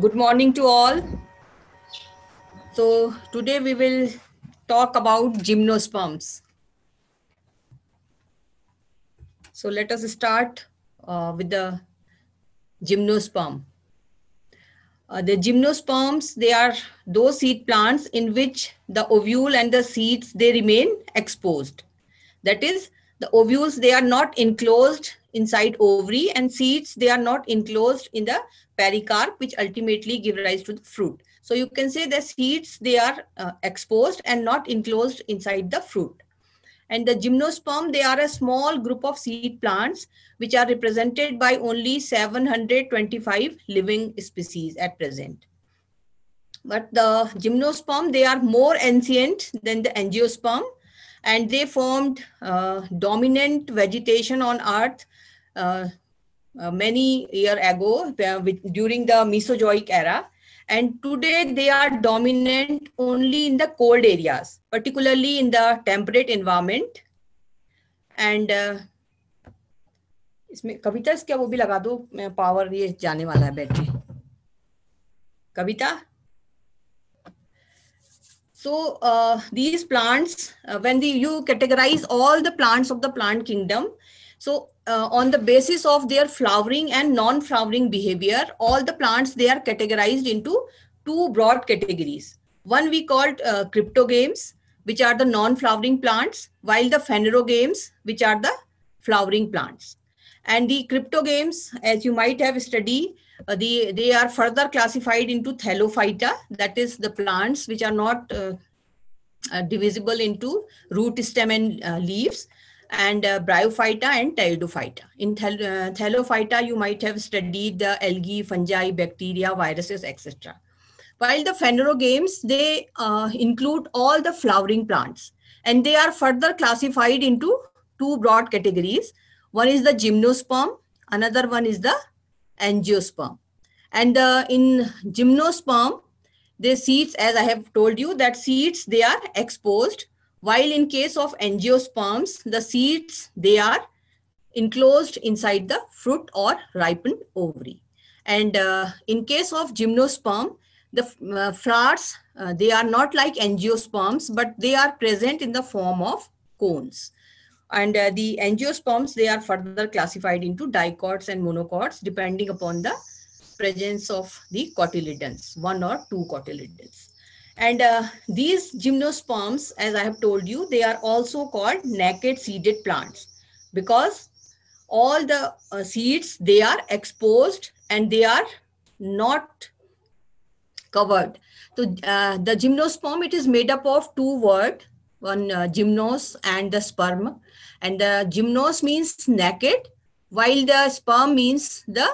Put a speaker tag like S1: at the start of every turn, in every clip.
S1: good morning to all so today we will talk about gymnosperms so let us start uh, with the gymnosperm uh, the gymnosperms they are those seed plants in which the ovule and the seeds they remain exposed that is the ovules they are not enclosed inside ovary and seeds they are not enclosed in the pericarp which ultimately give rise to the fruit so you can say the seeds they are uh, exposed and not enclosed inside the fruit and the gymnosperm they are a small group of seed plants which are represented by only 725 living species at present but the gymnosperm they are more ancient than the angiosperm and they formed uh, dominant vegetation on earth uh, uh, many year ago during the Mesozoic era. And today they are dominant only in the cold areas, particularly in the temperate environment. And uh, इसमें कविता क्या वो भी लगा दो मैं power ये जाने so uh, these plants uh, when the, you categorize all the plants of the plant kingdom so uh, on the basis of their flowering and non-flowering behavior, all the plants, they are categorized into two broad categories. One we called uh, cryptogames, which are the non-flowering plants, while the phanerogames, which are the flowering plants. And the cryptogames, as you might have studied, uh, the, they are further classified into Thalophyta, that is the plants which are not uh, uh, divisible into root, stem and uh, leaves and uh, bryophyta and pteridophyta. In thal- uh, you might have studied the algae, fungi, bacteria, viruses, etc. While the phanerogames, they uh, include all the flowering plants and they are further classified into two broad categories. One is the gymnosperm, another one is the angiosperm. And uh, in gymnosperm, the seeds, as I have told you, that seeds, they are exposed while in case of angiosperms, the seeds, they are enclosed inside the fruit or ripened ovary. And uh, in case of gymnosperm, the uh, flowers, uh, they are not like angiosperms, but they are present in the form of cones. And uh, the angiosperms, they are further classified into dicots and monocots, depending upon the presence of the cotyledons, one or two cotyledons. And uh, these gymnosperms, as I have told you, they are also called naked seeded plants because all the uh, seeds, they are exposed and they are not covered. So uh, the gymnosperm, it is made up of two words: one uh, gymnos and the sperm. And the gymnos means naked, while the sperm means the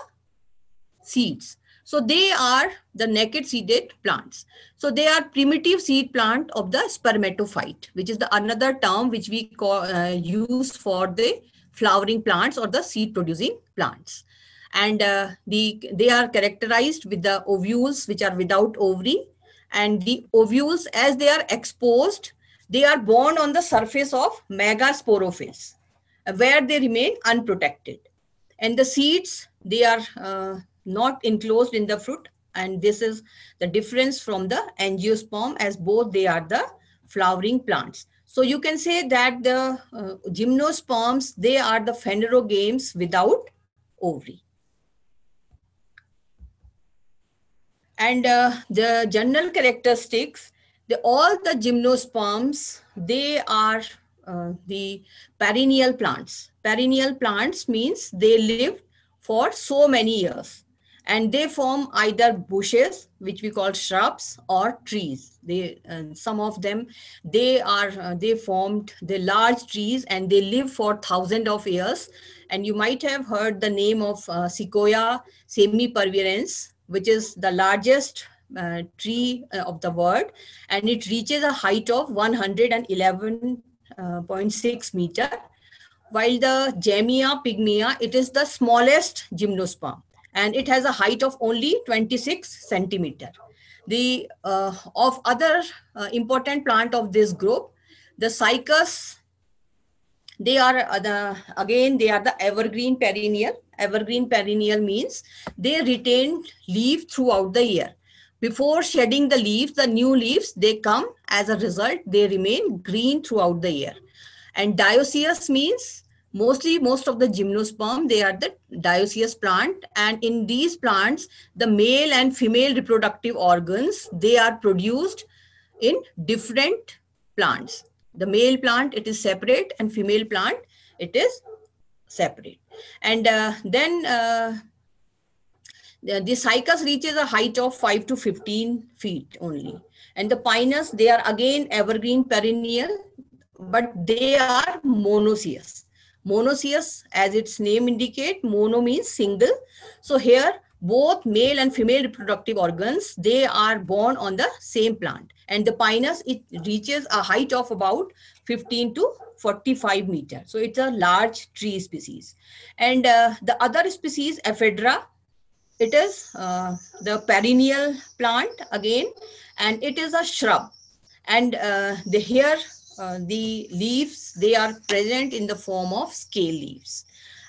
S1: seeds. So they are the naked seeded plants. So they are primitive seed plant of the spermatophyte, which is the another term which we call, uh, use for the flowering plants or the seed producing plants. And uh, the, they are characterized with the ovules which are without ovary and the ovules as they are exposed, they are born on the surface of megasporophylls where they remain unprotected. And the seeds, they are uh, not enclosed in the fruit and this is the difference from the angiosperm as both they are the flowering plants. So you can say that the uh, gymnosperms, they are the phanerogames without ovary. And uh, the general characteristics, the, all the gymnosperms, they are uh, the perennial plants. Perennial plants means they live for so many years and they form either bushes which we call shrubs or trees they uh, some of them they are uh, they formed the large trees and they live for thousands of years and you might have heard the name of uh, sequoia semipervirens which is the largest uh, tree uh, of the world and it reaches a height of 111.6 uh, meter while the Gemia pygmia it is the smallest gymnosperm and it has a height of only 26 centimeter. The uh, of other uh, important plant of this group, the cycas, they are uh, the, again, they are the evergreen perennial. Evergreen perennial means they retain leaf throughout the year. Before shedding the leaves, the new leaves, they come as a result, they remain green throughout the year. And dioecious means mostly most of the gymnosperm they are the dioecious plant and in these plants the male and female reproductive organs they are produced in different plants the male plant it is separate and female plant it is separate and uh, then uh, the, cycas reaches a height of 5 to 15 feet only and the pinus they are again evergreen perennial but they are monoecious monoecious as its name indicate mono means single so here both male and female reproductive organs they are born on the same plant and the pinus it reaches a height of about 15 to 45 meter so it's a large tree species and uh, the other species ephedra it is uh, the perennial plant again and it is a shrub and uh, the here uh, the leaves, they are present in the form of scale leaves.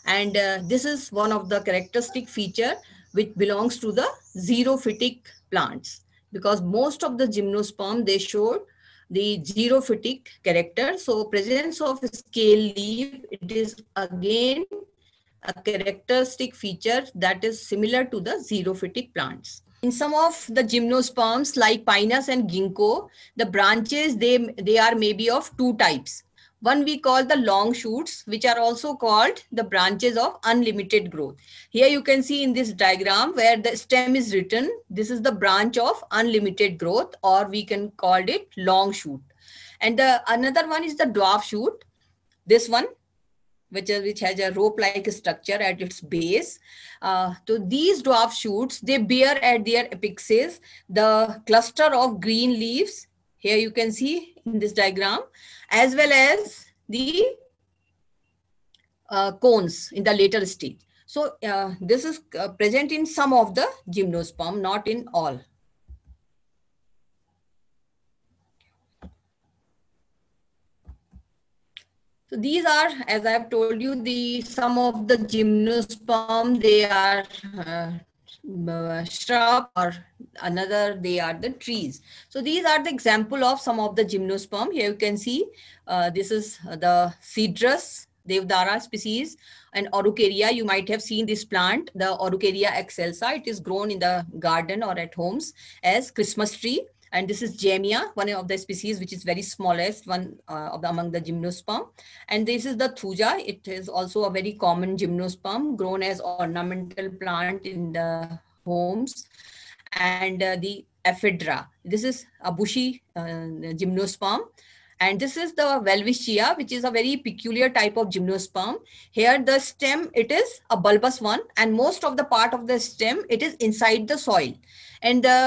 S1: And uh, this is one of the characteristic feature which belongs to the xerophytic plants because most of the gymnosperm, they showed the xerophytic character. So presence of scale leaf, it is again a characteristic feature that is similar to the xerophytic plants in some of the gymnosperms like pinus and ginkgo, the branches, they, they are maybe of two types. One we call the long shoots, which are also called the branches of unlimited growth. Here you can see in this diagram where the stem is written, this is the branch of unlimited growth or we can call it long shoot. And the another one is the dwarf shoot, this one which, is, which has a rope-like structure at its base. Uh, so these dwarf shoots, they bear at their apexes the cluster of green leaves. Here you can see in this diagram, as well as the uh, cones in the later stage. So uh, this is uh, present in some of the gymnosperm, not in all. So these are, as I've told you, the some of the gymnosperm, they are uh, uh, shrub or another, they are the trees. So these are the example of some of the gymnosperm. Here you can see, uh, this is the cedrus, Devdara species and Araucaria. You might have seen this plant, the Araucaria excelsa. It is grown in the garden or at homes as Christmas tree and this is Jamia, one of the species which is very smallest one uh, of the, among the gymnosperm. And this is the Thuja. It is also a very common gymnosperm grown as ornamental plant in the homes. And uh, the Ephedra. This is a bushy uh, gymnosperm. And this is the Welwitschia, which is a very peculiar type of gymnosperm. Here the stem, it is a bulbous one. And most of the part of the stem, it is inside the soil and the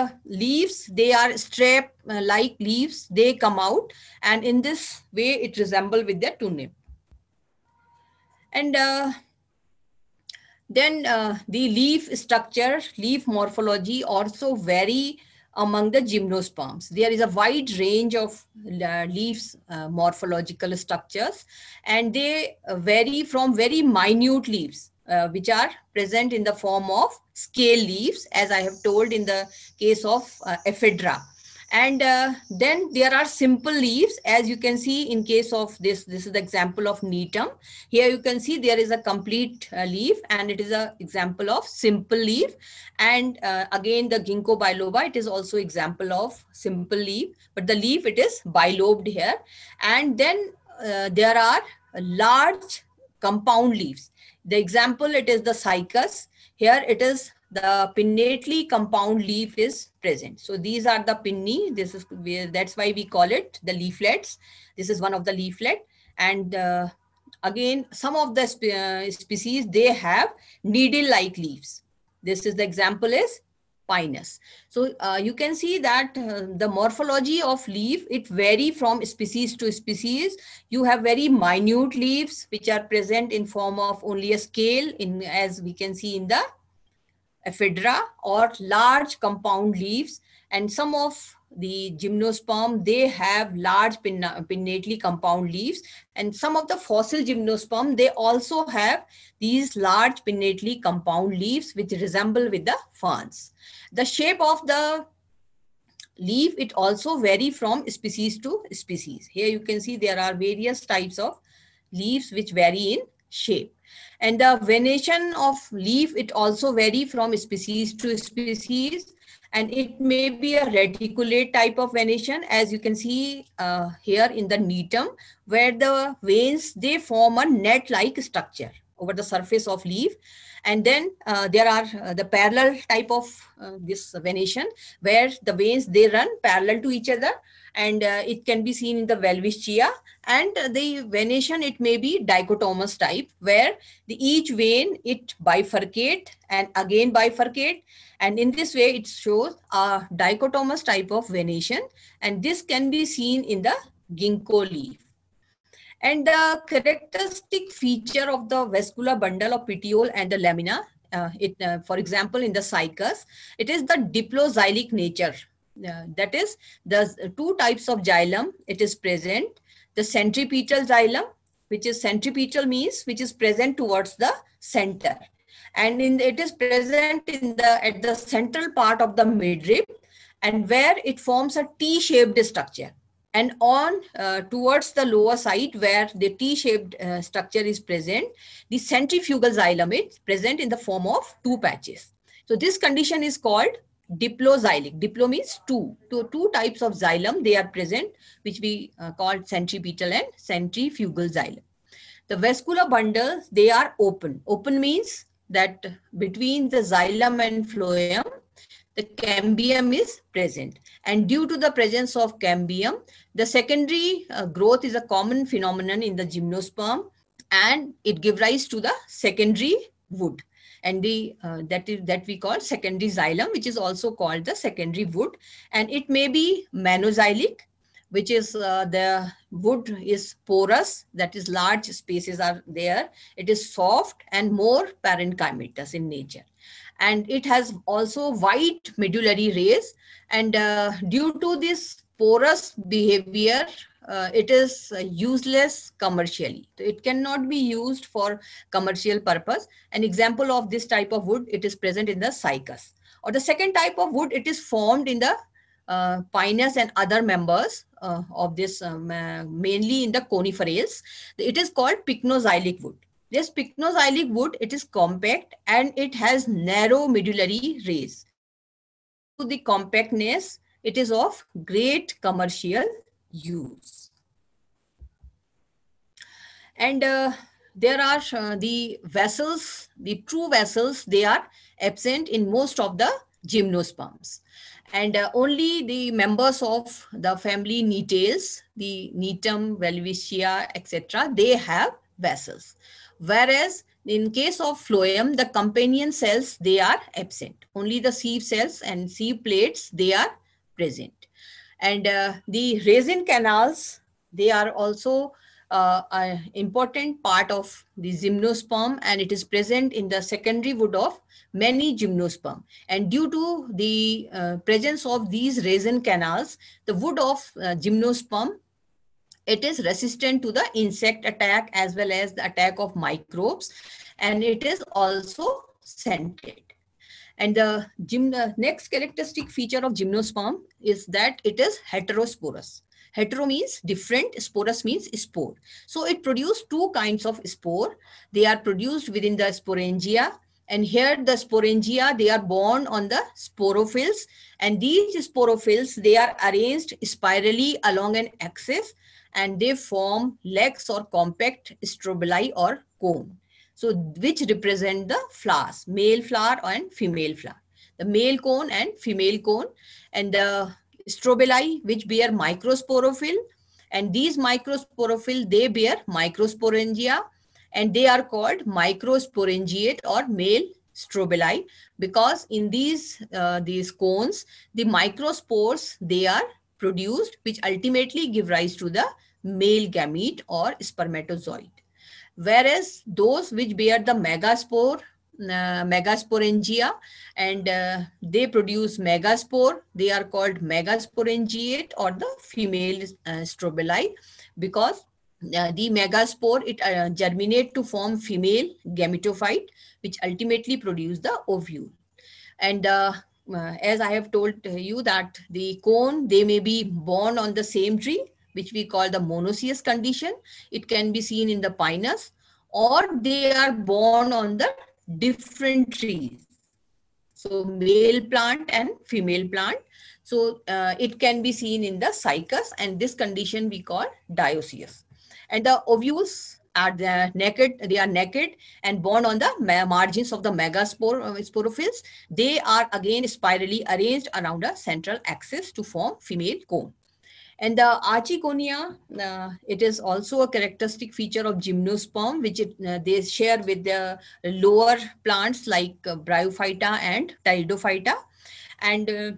S1: leaves they are strap uh, like leaves they come out and in this way it resemble with their tunic and uh, then uh, the leaf structure leaf morphology also vary among the gymnosperms there is a wide range of uh, leaves uh, morphological structures and they vary from very minute leaves uh, which are present in the form of scale leaves, as I have told in the case of uh, ephedra. And uh, then there are simple leaves, as you can see in case of this, this is the example of neatum. Here you can see there is a complete uh, leaf and it is an example of simple leaf. And uh, again, the ginkgo biloba, it is also example of simple leaf, but the leaf, it is bilobed here. And then uh, there are large compound leaves the example, it is the cycas. Here it is the pinnately compound leaf is present. So these are the pinny. This is that's why we call it the leaflets. This is one of the leaflet. And uh, again, some of the spe uh, species, they have needle-like leaves. This is the example is pinus. So uh, you can see that uh, the morphology of leaf, it vary from species to species. You have very minute leaves which are present in form of only a scale in as we can see in the ephedra or large compound leaves and some of the gymnosperm they have large pinnately compound leaves and some of the fossil gymnosperm they also have these large pinnately compound leaves which resemble with the ferns the shape of the leaf, it also vary from species to species. Here you can see there are various types of leaves which vary in shape. And the venation of leaf, it also vary from species to species. And it may be a reticulate type of venation as you can see uh, here in the netum where the veins, they form a net-like structure over the surface of leaf and then uh, there are uh, the parallel type of uh, this venation where the veins, they run parallel to each other and uh, it can be seen in the valvulschia and the venation, it may be dichotomous type where the each vein, it bifurcate and again bifurcate. And in this way, it shows a dichotomous type of venation and this can be seen in the ginkgo leaf. And the characteristic feature of the vascular bundle of petiole and the lamina, uh, it, uh, for example, in the cycas, it is the diplozylic nature. Uh, that is, the two types of xylem, it is present, the centripetal xylem, which is centripetal means, which is present towards the center. And in, it is present in the at the central part of the midrib and where it forms a T-shaped structure and on uh, towards the lower side where the T-shaped uh, structure is present, the centrifugal xylem is present in the form of two patches. So this condition is called diploxylic. Diplo means two. So two types of xylem, they are present, which we uh, call centripetal and centrifugal xylem. The vascular bundles, they are open. Open means that between the xylem and phloem, the cambium is present. And due to the presence of cambium, the secondary uh, growth is a common phenomenon in the gymnosperm and it gives rise to the secondary wood and the uh, that is that we call secondary xylem which is also called the secondary wood and it may be manozylic, which is uh, the wood is porous that is large spaces are there it is soft and more parenchymatous in nature and it has also white medullary rays and uh, due to this porous behavior uh, it is uh, useless commercially it cannot be used for commercial purpose an example of this type of wood it is present in the cycas or the second type of wood it is formed in the uh, pinus and other members uh, of this um, mainly in the coniferaes it is called pycnoxylic wood this pycnoxylic wood, it is compact and it has narrow medullary rays. To the compactness, it is of great commercial use. And uh, there are uh, the vessels, the true vessels, they are absent in most of the gymnosperms. And uh, only the members of the family nitales the Netum, Welvischia, etc., they have vessels. Whereas in case of phloem, the companion cells, they are absent. Only the sieve cells and sieve plates, they are present. And uh, the resin canals, they are also uh, an important part of the gymnosperm and it is present in the secondary wood of many gymnosperm. And due to the uh, presence of these resin canals, the wood of uh, gymnosperm it is resistant to the insect attack as well as the attack of microbes and it is also scented and the, next characteristic feature of gymnosperm is that it is heterosporous hetero means different sporous means spore so it produces two kinds of spore they are produced within the sporangia and here the sporangia they are born on the sporophylls and these sporophylls they are arranged spirally along an axis and they form legs or compact strobili or cone. So which represent the flowers, male flower and female flower. The male cone and female cone and the strobili which bear microsporophyll and these microsporophyll they bear microsporangia and they are called microsporangiate or male strobili because in these uh, these cones the microspores they are produced, which ultimately give rise to the male gamete or spermatozoid. Whereas those which bear the megaspore, uh, megasporangia, and uh, they produce megaspore, they are called megasporangiate or the female uh, strobili because uh, the megaspore it uh, germinate to form female gametophyte which ultimately produce the ovule and the uh, uh, as I have told you that the cone, they may be born on the same tree, which we call the monoecious condition. It can be seen in the pinus or they are born on the different trees. So male plant and female plant. So uh, it can be seen in the cycas and this condition we call dioecious. And the ovules are the naked they are naked and born on the margins of the megaspore uh, sporophylls. they are again spirally arranged around a central axis to form female cone. and the archigonia, uh, it is also a characteristic feature of gymnosperm, which it, uh, they share with the lower plants like uh, bryophyta and pteridophyta. And uh,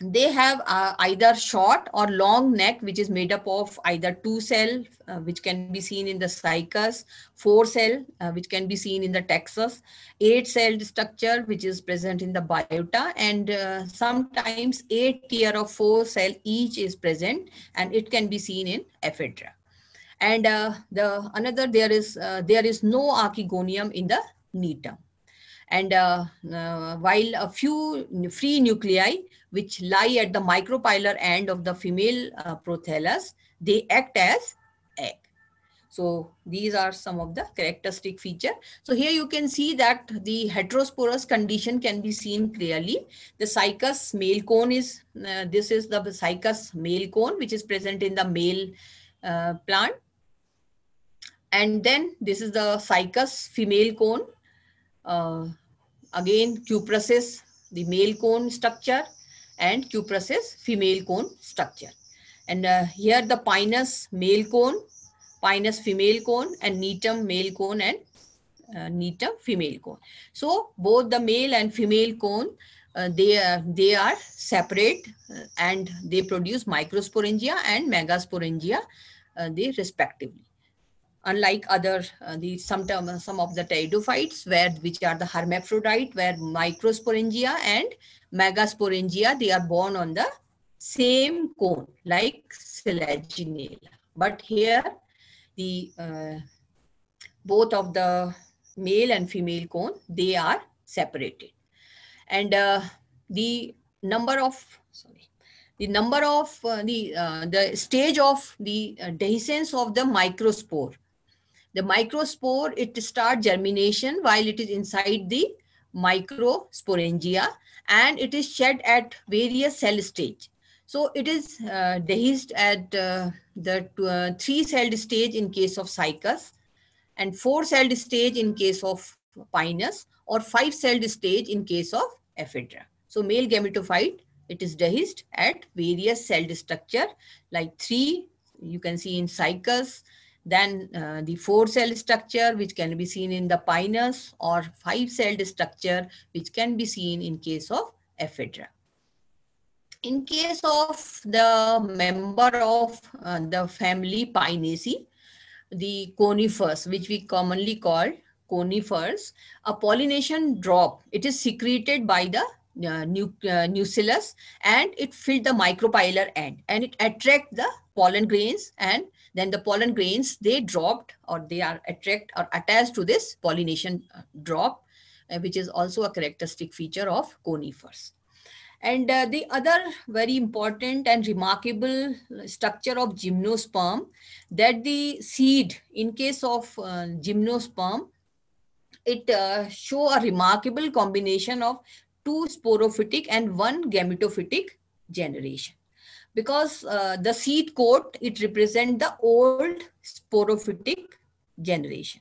S1: they have uh, either short or long neck which is made up of either two cell uh, which can be seen in the cycus four cell uh, which can be seen in the taxus eight celled structure which is present in the biota and uh, sometimes eight tier of four cell each is present and it can be seen in ephedra and uh, the another there is uh, there is no archegonium in the netum and uh, uh, while a few free nuclei which lie at the micropylar end of the female uh, prothallus, they act as egg. So these are some of the characteristic feature. So here you can see that the heterosporous condition can be seen clearly. The cycas male cone is, uh, this is the cycas male cone which is present in the male uh, plant. And then this is the cycas female cone uh, again Cupressus, the male cone structure and Cupressus, female cone structure. And uh, here the pinus male cone, pinus female cone and netum male cone and uh, female cone. So both the male and female cone, uh, they, uh, they are separate uh, and they produce microsporangia and megasporangia, they respectively unlike other uh, the some term, uh, some of the pteridophytes where which are the hermaphrodite where microsporangia and megasporangia they are born on the same cone like selaginella but here the uh, both of the male and female cone they are separated and uh, the number of sorry the number of uh, the uh, the stage of the uh, dehiscence of the microspore the microspore, it starts germination while it is inside the microsporangia and it is shed at various cell stage. So it is uh, dehisced at uh, the uh, three-celled stage in case of cycas and four-celled stage in case of pinus or five-celled stage in case of ephedra. So male gametophyte, it is dehisced at various celled structure like three, you can see in cycas, then uh, the four cell structure, which can be seen in the pinus or five celled structure, which can be seen in case of ephedra. In case of the member of uh, the family Pinaceae, the conifers, which we commonly call conifers, a pollination drop, it is secreted by the uh, nu uh, nucellus and it fills the micropylar end and it attracts the pollen grains and then the pollen grains they dropped or they are attract or attached to this pollination uh, drop uh, which is also a characteristic feature of conifers and uh, the other very important and remarkable uh, structure of gymnosperm that the seed in case of uh, gymnosperm it uh, show a remarkable combination of two sporophytic and one gametophytic generation because uh, the seed coat it represents the old sporophytic generation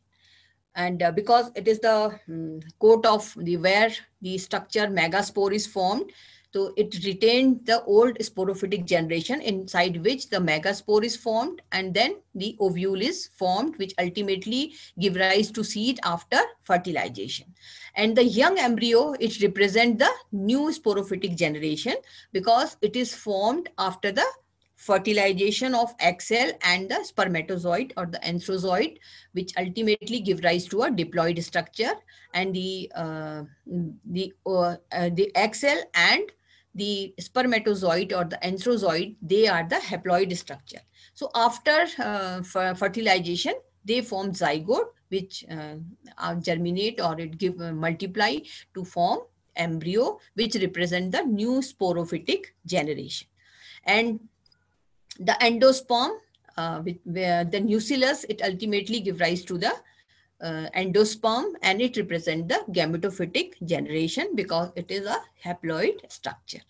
S1: and uh, because it is the um, coat of the where the structure megaspore is formed so it retained the old sporophytic generation inside which the megaspore is formed and then the ovule is formed, which ultimately give rise to seed after fertilization. And the young embryo, it represents the new sporophytic generation because it is formed after the fertilization of egg cell and the spermatozoid or the anthrozoid, which ultimately give rise to a diploid structure and the uh, the uh, uh, the egg cell and the spermatozoid or the enterozoid, they are the haploid structure. So after uh, fertilization, they form zygote, which uh, germinate or it give uh, multiply to form embryo, which represent the new sporophytic generation. And the endosperm, uh, with, where the nucleus, it ultimately give rise to the uh, endosperm and it represents the gametophytic generation because it is a haploid structure.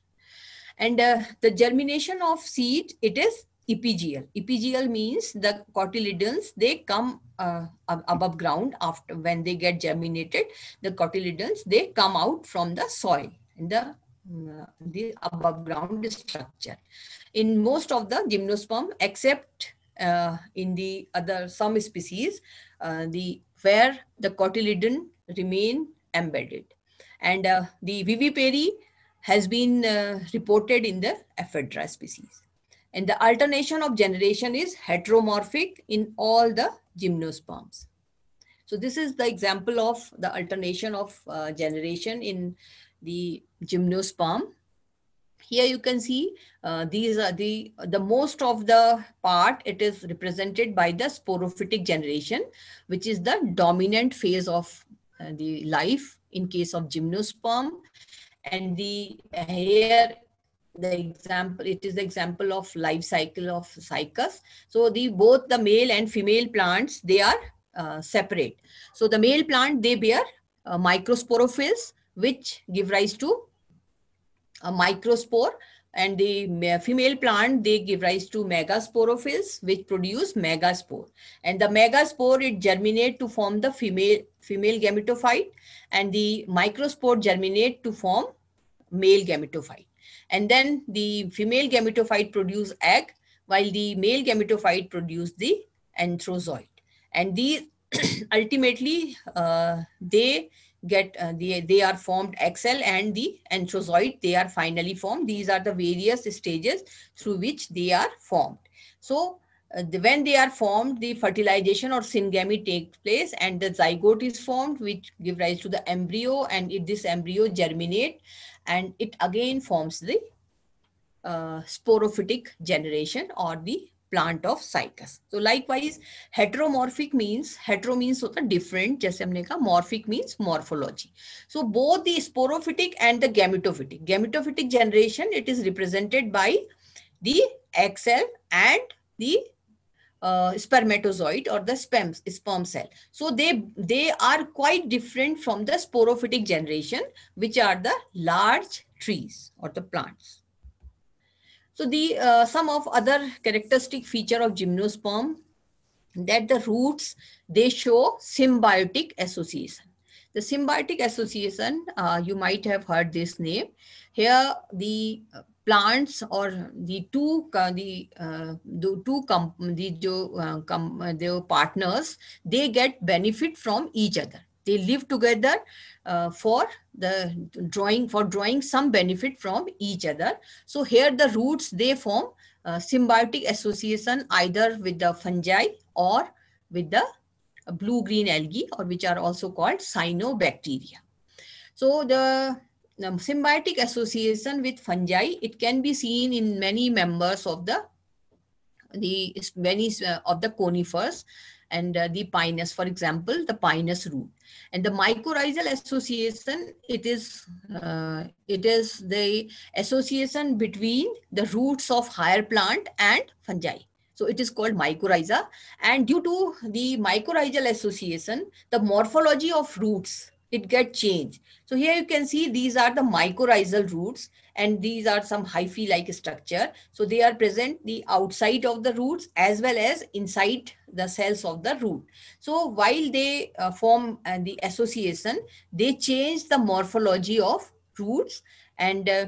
S1: And uh, the germination of seed, it is epigeal. Epigeal means the cotyledons, they come uh, above ground after when they get germinated, the cotyledons, they come out from the soil in the, uh, the above ground structure. In most of the gymnosperm, except uh, in the other some species, uh, the where the cotyledon remain embedded. And uh, the vivipary has been uh, reported in the ephedra species. And the alternation of generation is heteromorphic in all the gymnosperms. So this is the example of the alternation of uh, generation in the gymnosperm here you can see uh, these are the the most of the part it is represented by the sporophytic generation which is the dominant phase of uh, the life in case of gymnosperm and the uh, here the example it is the example of life cycle of cycas so the both the male and female plants they are uh, separate so the male plant they bear uh, microsporophylls which give rise to a microspore and the female plant they give rise to megasporophylls which produce megaspore and the megaspore it germinate to form the female female gametophyte and the microspore germinate to form male gametophyte and then the female gametophyte produce egg while the male gametophyte produce the anthrozoite and these ultimately uh, they get uh, the, they are formed axle and the entrozoid they are finally formed these are the various stages through which they are formed so uh, the, when they are formed the fertilization or syngamy takes place and the zygote is formed which give rise to the embryo and it, this embryo germinate and it again forms the uh, sporophytic generation or the plant of cycas. So likewise, heteromorphic means, hetero means the different, jaise humne morphic means morphology. So both the sporophytic and the gametophytic. Gametophytic generation, it is represented by the egg cell and the uh, spermatozoid or the sperm, sperm cell. So they, they are quite different from the sporophytic generation, which are the large trees or the plants. So the uh, some of other characteristic feature of gymnosperm that the roots, they show symbiotic association. The symbiotic association, uh, you might have heard this name. Here the plants or the two uh, the, uh, the two com the uh, com uh, their partners they get benefit from each other they live together uh, for the drawing for drawing some benefit from each other. So here the roots, they form symbiotic association either with the fungi or with the blue-green algae or which are also called cyanobacteria. So the um, symbiotic association with fungi, it can be seen in many members of the the many uh, of the conifers and uh, the pinus, for example, the pinus root. And the mycorrhizal association, it is, uh, it is the association between the roots of higher plant and fungi. So it is called mycorrhiza. And due to the mycorrhizal association, the morphology of roots it get changed. So here you can see these are the mycorrhizal roots and these are some hyphae-like structure. So they are present the outside of the roots as well as inside the cells of the root. So while they uh, form uh, the association, they change the morphology of roots and uh,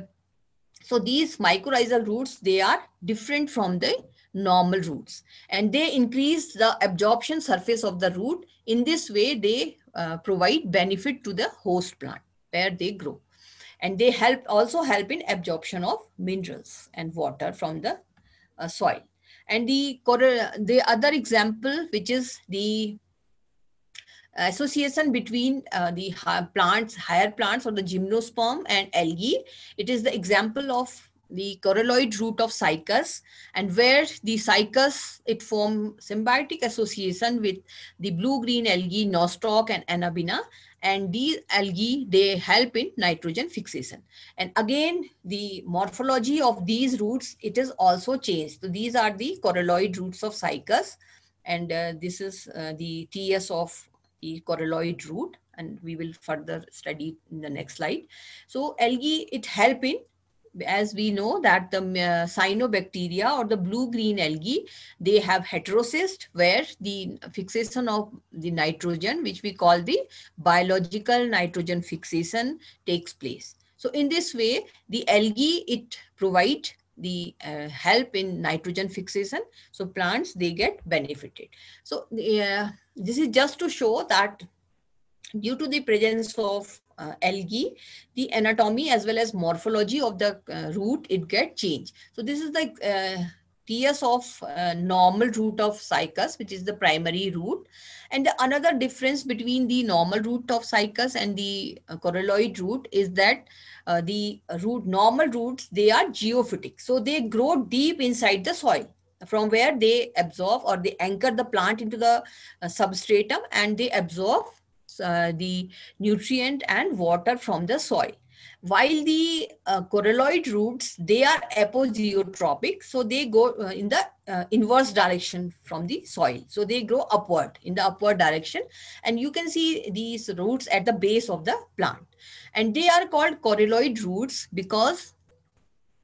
S1: so these mycorrhizal roots, they are different from the normal roots and they increase the absorption surface of the root. In this way, they uh, provide benefit to the host plant where they grow and they help also help in absorption of minerals and water from the uh, soil and the the other example which is the association between uh, the plants higher plants or the gymnosperm and algae it is the example of the coralloid root of cycas and where the cycas it form symbiotic association with the blue-green algae nostoc and anabina and these algae they help in nitrogen fixation and again the morphology of these roots it is also changed so these are the coralloid roots of cycas and uh, this is uh, the ts of the coralloid root and we will further study in the next slide so algae it help in as we know that the uh, cyanobacteria or the blue-green algae, they have heterocyst where the fixation of the nitrogen, which we call the biological nitrogen fixation takes place. So in this way, the algae, it provide the uh, help in nitrogen fixation. So plants, they get benefited. So uh, this is just to show that due to the presence of uh, algae, the anatomy as well as morphology of the uh, root, it get changed. So this is the uh, TS of uh, normal root of cycas, which is the primary root. And the, another difference between the normal root of cycas and the uh, coralloid root is that uh, the root normal roots, they are geophytic. So they grow deep inside the soil from where they absorb or they anchor the plant into the uh, substratum and they absorb uh, the nutrient and water from the soil while the uh, coralloid roots they are apogeotropic so they go uh, in the uh, inverse direction from the soil so they grow upward in the upward direction and you can see these roots at the base of the plant and they are called coralloid roots because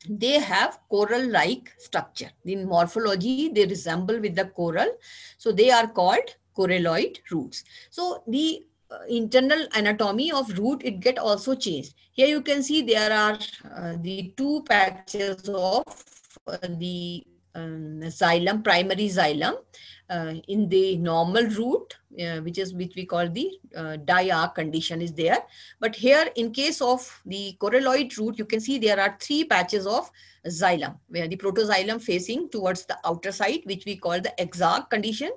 S1: they have coral like structure in morphology they resemble with the coral so they are called coralloid roots so the internal anatomy of root, it get also changed. Here you can see there are uh, the two patches of uh, the um, xylem, primary xylem, uh, in the normal root, uh, which is which we call the uh, diarc condition is there. But here, in case of the coralloid root, you can see there are three patches of xylem, where the protoxylem facing towards the outer side, which we call the exarch condition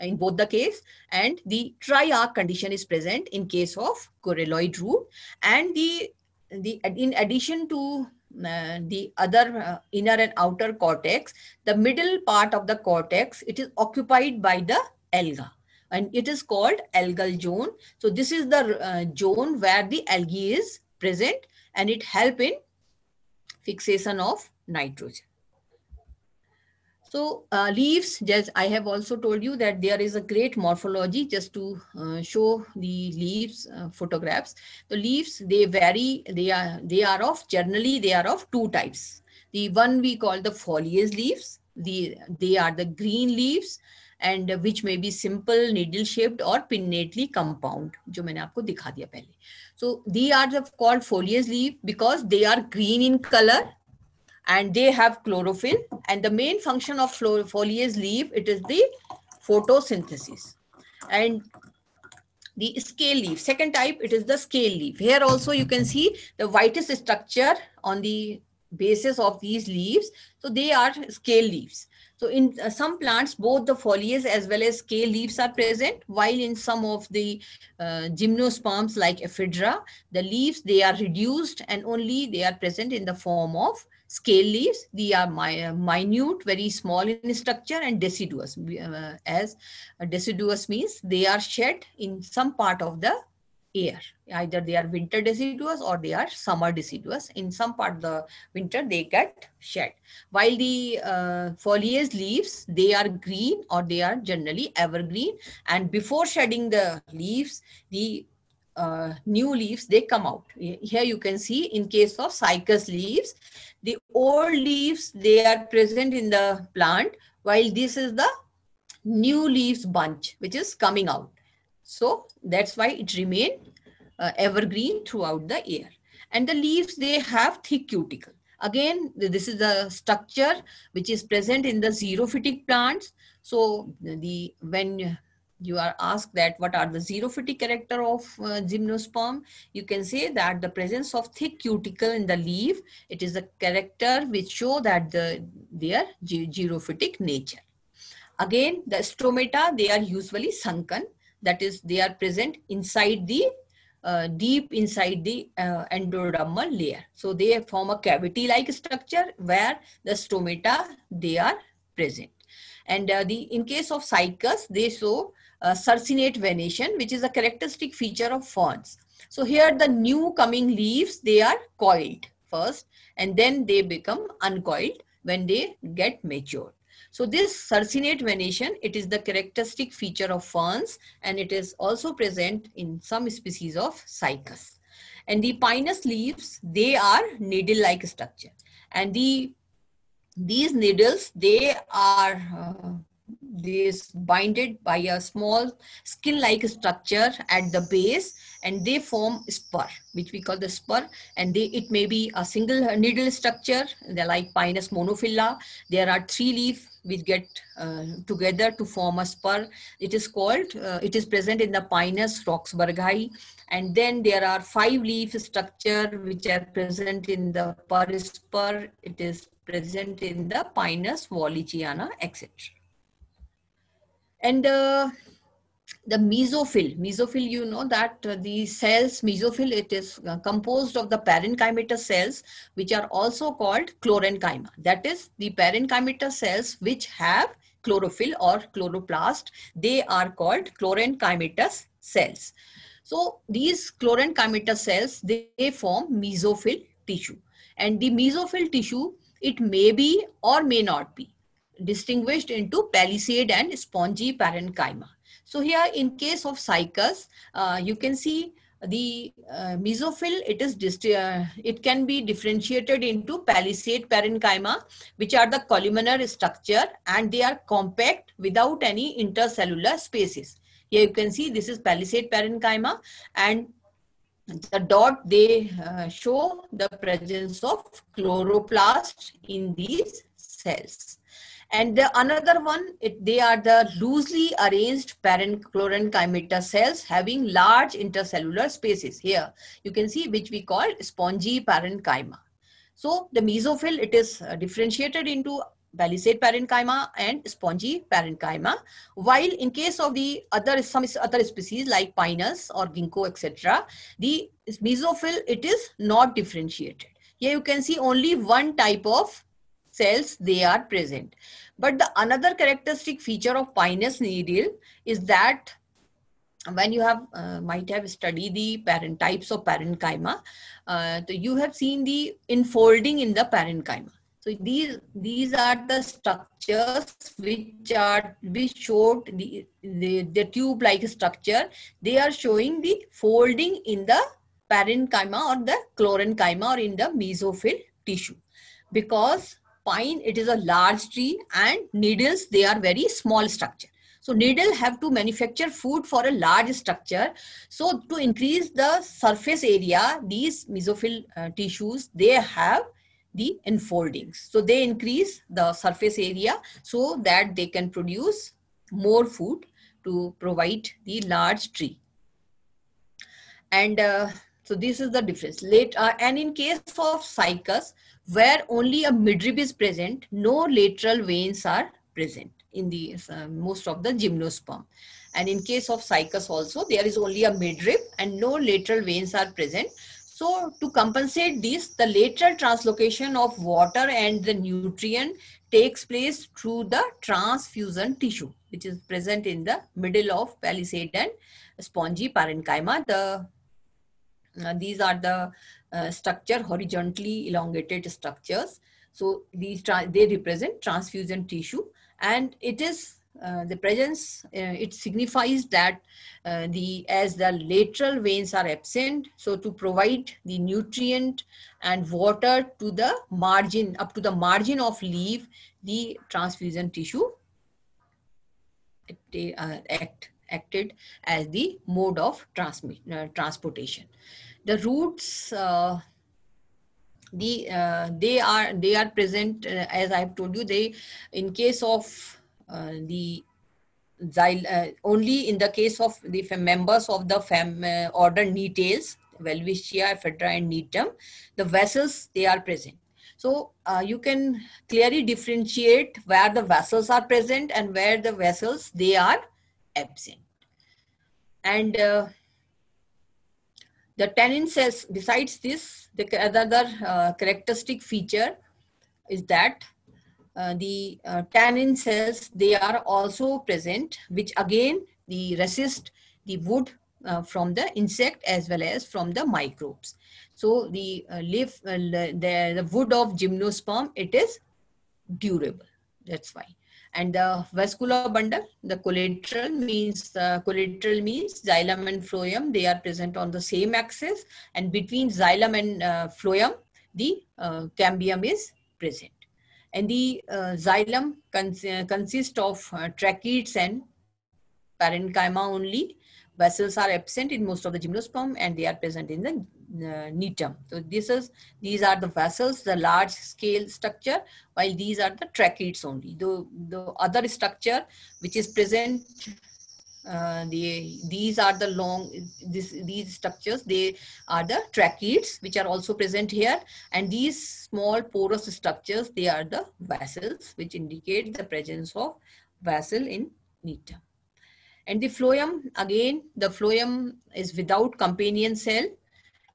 S1: in both the case and the triarch condition is present in case of coralloid root and the the in addition to uh, the other uh, inner and outer cortex, the middle part of the cortex, it is occupied by the alga and it is called algal zone. So this is the uh, zone where the algae is present and it help in fixation of nitrogen. So uh, leaves, just I have also told you that there is a great morphology just to uh, show the leaves uh, photographs. The leaves, they vary, they are, they are of, generally they are of two types. The one we call the foliage leaves, the, they are the green leaves and which may be simple, needle shaped or pinnately compound, जो मैंने आपको दिखा दिया So they are the, called foliage leaf because they are green in color and they have chlorophyll and the main function of foliage leaf it is the photosynthesis and the scale leaf second type it is the scale leaf here also you can see the whitest structure on the basis of these leaves so they are scale leaves so in uh, some plants both the foliage as well as scale leaves are present while in some of the uh, gymnosperms like ephedra the leaves they are reduced and only they are present in the form of scale leaves. They are uh, minute, very small in structure and deciduous. Uh, as uh, deciduous means they are shed in some part of the air. Either they are winter deciduous or they are summer deciduous. In some part of the winter, they get shed. While the uh, foliage leaves, they are green or they are generally evergreen. And before shedding the leaves, the uh, new leaves they come out here you can see in case of cycas leaves the old leaves they are present in the plant while this is the new leaves bunch which is coming out so that's why it remain uh, evergreen throughout the year and the leaves they have thick cuticle again this is the structure which is present in the xerophytic plants so the when you are asked that what are the xerophytic character of uh, gymnosperm you can say that the presence of thick cuticle in the leaf it is a character which show that the their xerophytic nature again the stomata they are usually sunken that is they are present inside the uh, deep inside the uh, endodermal layer so they form a cavity like structure where the stomata they are present and uh, the in case of cycas they show uh, circinate venation, which is a characteristic feature of ferns. So here the new coming leaves, they are coiled first and then they become uncoiled when they get mature. So this circinate venation, it is the characteristic feature of ferns and it is also present in some species of cycas. And the pinus leaves, they are needle-like structure. And the these needles, they are uh, this binded by a small skin-like structure at the base and they form spur, which we call the spur. And they, it may be a single needle structure, they're like Pinus monophylla. There are three leaf which get uh, together to form a spur. It is called, uh, it is present in the Pinus roxburghii. And then there are five leaf structure which are present in the paris spur. It is present in the Pinus wallichiana, etc and uh, the mesophyll mesophyll you know that uh, the cells mesophyll it is uh, composed of the parenchyma cells which are also called chlorenchyma that is the parenchyma cells which have chlorophyll or chloroplast they are called chlorenchymatous cells so these chlorenchymatous cells they, they form mesophyll tissue and the mesophyll tissue it may be or may not be distinguished into palisade and spongy parenchyma. So here in case of cycas, uh, you can see the uh, mesophyll, it, is uh, it can be differentiated into palisade parenchyma, which are the columnar structure and they are compact without any intercellular spaces. Here you can see this is palisade parenchyma and the dot they uh, show the presence of chloroplast in these cells. And the another one, it, they are the loosely arranged parenchyma cells having large intercellular spaces here. You can see which we call spongy parenchyma. So the mesophyll, it is uh, differentiated into palisade parenchyma and spongy parenchyma. While in case of the other some other species like pinus or ginkgo, etc., the mesophyll, it is not differentiated. Here you can see only one type of cells they are present. But the another characteristic feature of pinus needle is that when you have uh, might have studied the parent types of parenchyma, uh, so you have seen the enfolding in the parenchyma. So these these are the structures which are which showed the the, the tube like structure. They are showing the folding in the parenchyma or the chlorenchyma or in the mesophyll tissue because pine, it is a large tree and needles, they are very small structure. So needle have to manufacture food for a large structure. So to increase the surface area, these mesophyll uh, tissues, they have the enfoldings. So they increase the surface area so that they can produce more food to provide the large tree. And uh, so this is the difference. Late, uh, and in case of cycas, where only a midrib is present, no lateral veins are present in the uh, most of the gymnosperm. And in case of cycas also, there is only a midrib and no lateral veins are present. So to compensate this, the lateral translocation of water and the nutrient takes place through the transfusion tissue, which is present in the middle of palisade and spongy parenchyma. The, uh, these are the uh, structure, horizontally elongated structures. So these they represent transfusion tissue and it is uh, the presence, uh, it signifies that uh, the as the lateral veins are absent, so to provide the nutrient and water to the margin, up to the margin of leaf, the transfusion tissue act, uh, acted as the mode of transmit, uh, transportation the roots uh, the uh, they are they are present uh, as i have told you they in case of uh, the xyl, uh, only in the case of the members of the fam uh, order Netales, Welwitschia, Ephedra and Netum, the vessels they are present. So uh, you can clearly differentiate where the vessels are present and where the vessels they are absent. And the tannin cells, besides this, the other uh, characteristic feature is that uh, the uh, tannin cells, they are also present, which again, they resist the wood uh, from the insect as well as from the microbes. So the uh, leaf, uh, the, the wood of gymnosperm, it is durable. That's why and the vascular bundle the collateral means uh, collateral means xylem and phloem they are present on the same axis and between xylem and uh, phloem the uh, cambium is present and the uh, xylem cons uh, consists of uh, tracheids and parenchyma only vessels are absent in most of the gymnosperm and they are present in the uh, netum. So this is these are the vessels, the large scale structure, while these are the tracheids only. The, the other structure which is present uh, the these are the long this these structures they are the tracheids which are also present here and these small porous structures they are the vessels which indicate the presence of vessel in neta and the phloem again the phloem is without companion cell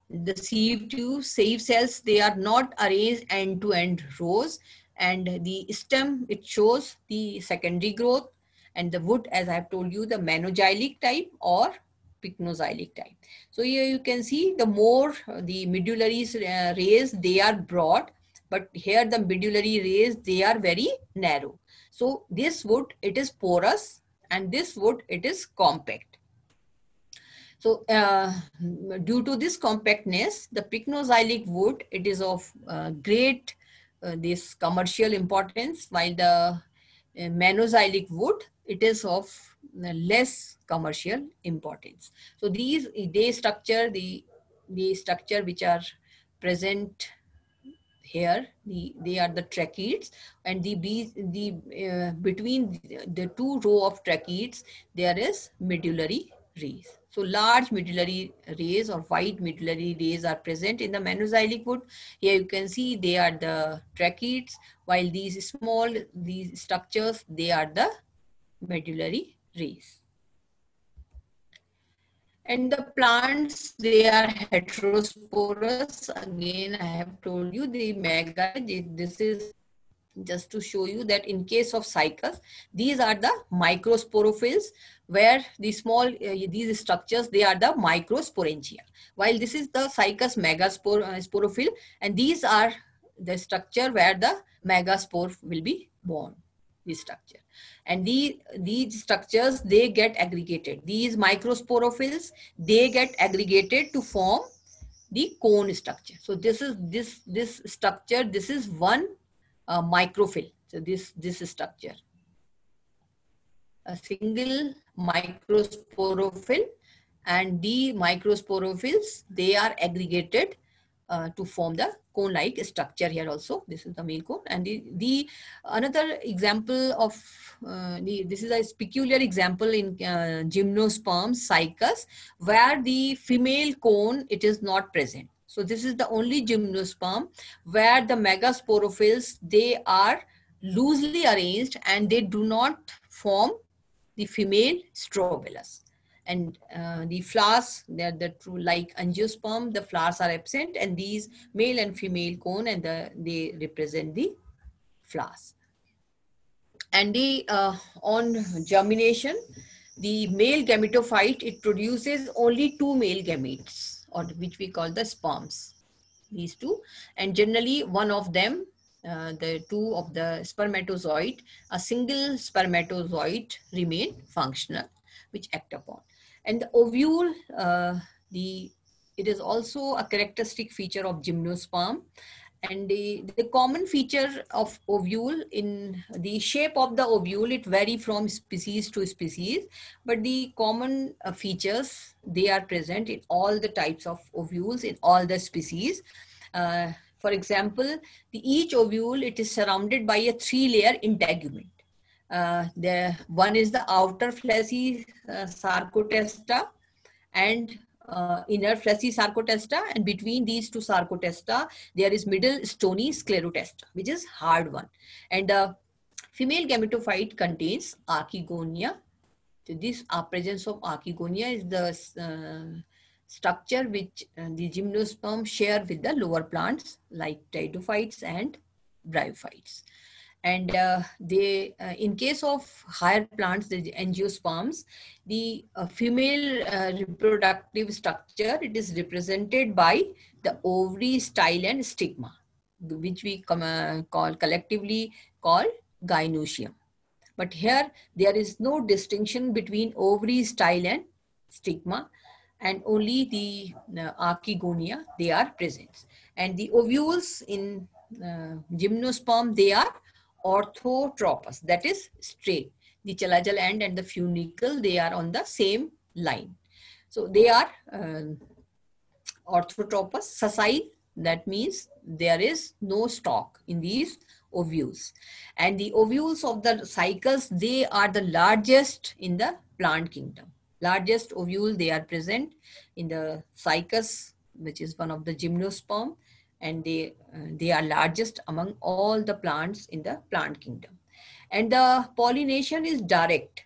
S1: the sieve2 sieve cells they are not arranged end to end rows and the stem it shows the secondary growth and the wood as i have told you the manogylic type or pycnozylic type so here you can see the more uh, the medullary uh, rays they are broad but here the medullary rays they are very narrow so this wood it is porous and this wood it is compact so uh, due to this compactness, the pycnoxylic wood, it is of uh, great uh, this commercial importance while the uh, manoxylic wood, it is of uh, less commercial importance. So these, they structure the, the structure which are present here the, they are the tracheids and the the uh, between the, the two row of tracheids there is medullary rays so large medullary rays or wide medullary rays are present in the menuxylic wood. Here you can see they are the tracheids, while these small, these structures, they are the medullary rays. And the plants, they are heterosporous. Again, I have told you the mega, this is just to show you that in case of cycas, these are the microsporophylls where the small, uh, these structures, they are the microsporangia. While this is the cycas megaspor uh, sporophyll and these are the structure where the megaspore will be born, this structure. And the, these structures, they get aggregated. These microsporophylls, they get aggregated to form the cone structure. So this is this this structure, this is one uh, microfil. So this, this structure. A single microsporophyll and the microsporophylls, they are aggregated uh, to form the cone-like structure here also. This is the male cone. And the, the another example of, uh, the, this is a peculiar example in uh, gymnosperm where the female cone, it is not present. So this is the only gymnosperm where the megasporophylls, they are loosely arranged and they do not form the female strobilus. And uh, the flowers, they're the true like angiosperm, the flowers are absent and these male and female cone and the, they represent the flowers. And the, uh, on germination, the male gametophyte, it produces only two male gametes or which we call the sperms these two and generally one of them uh, the two of the spermatozoid a single spermatozoid remain functional which act upon and the ovule uh, the it is also a characteristic feature of gymnosperm and the, the common feature of ovule in the shape of the ovule it vary from species to species but the common uh, features they are present in all the types of ovules in all the species uh, for example the each ovule it is surrounded by a three layer integument uh, the one is the outer fleshy uh, sarcotesta and uh, inner fleshy sarcotesta and between these two sarcotesta there is middle stony sclerotesta which is hard one and the uh, female gametophyte contains archegonia so this uh, presence of archegonia is the uh, structure which uh, the gymnosperm share with the lower plants like tidophytes and bryophytes and uh, they uh, in case of higher plants the angiosperms the uh, female uh, reproductive structure it is represented by the ovary style and stigma which we com- uh, call collectively call gynoecium. but here there is no distinction between ovary style and stigma and only the uh, archegonia they are present and the ovules in uh, gymnosperm they are orthotropous, that is straight. The chalajal end and the funicle, they are on the same line. So they are um, orthotropous, sessile, that means there is no stalk in these ovules. And the ovules of the cycles, they are the largest in the plant kingdom. Largest ovule, they are present in the cycas, which is one of the gymnosperm and they uh, they are largest among all the plants in the plant kingdom and the pollination is direct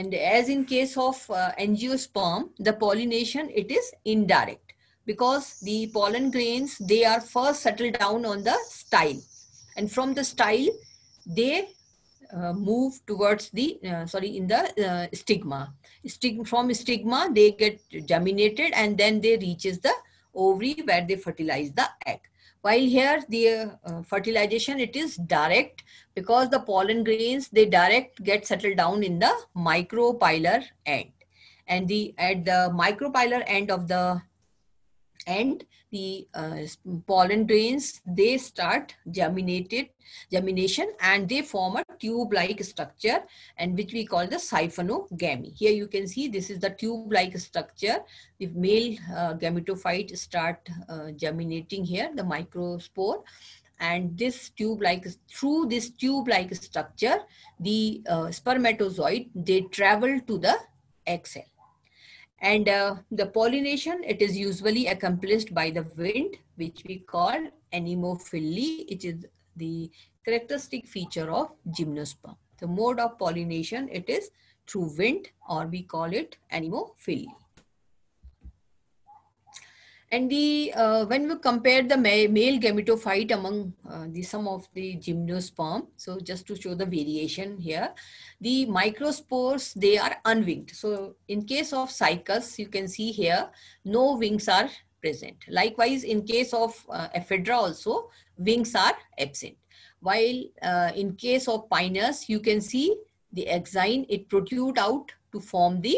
S1: and as in case of uh, angiosperm the pollination it is indirect because the pollen grains they are first settled down on the style and from the style they uh, move towards the uh, sorry in the uh, stigma Stig from stigma they get germinated and then they reaches the ovary where they fertilize the egg. While here the uh, fertilization it is direct because the pollen grains they direct get settled down in the micropylar end and the at the micropylar end of the and the uh, pollen grains they start germinated germination and they form a tube like structure and which we call the siphonogamy here you can see this is the tube like structure the male uh, gametophyte start uh, germinating here the microspore and this tube like through this tube like structure the uh, spermatozoid they travel to the egg cell and uh, the pollination, it is usually accomplished by the wind, which we call anemophily. It is the characteristic feature of gymnosperm. The mode of pollination, it is through wind or we call it anemophily and the uh, when we compare the male gametophyte among uh, the sum of the gymnosperm so just to show the variation here the microspores they are unwinged so in case of cycas you can see here no wings are present likewise in case of uh, ephedra also wings are absent while uh, in case of pinus you can see the exine it protrude out to form the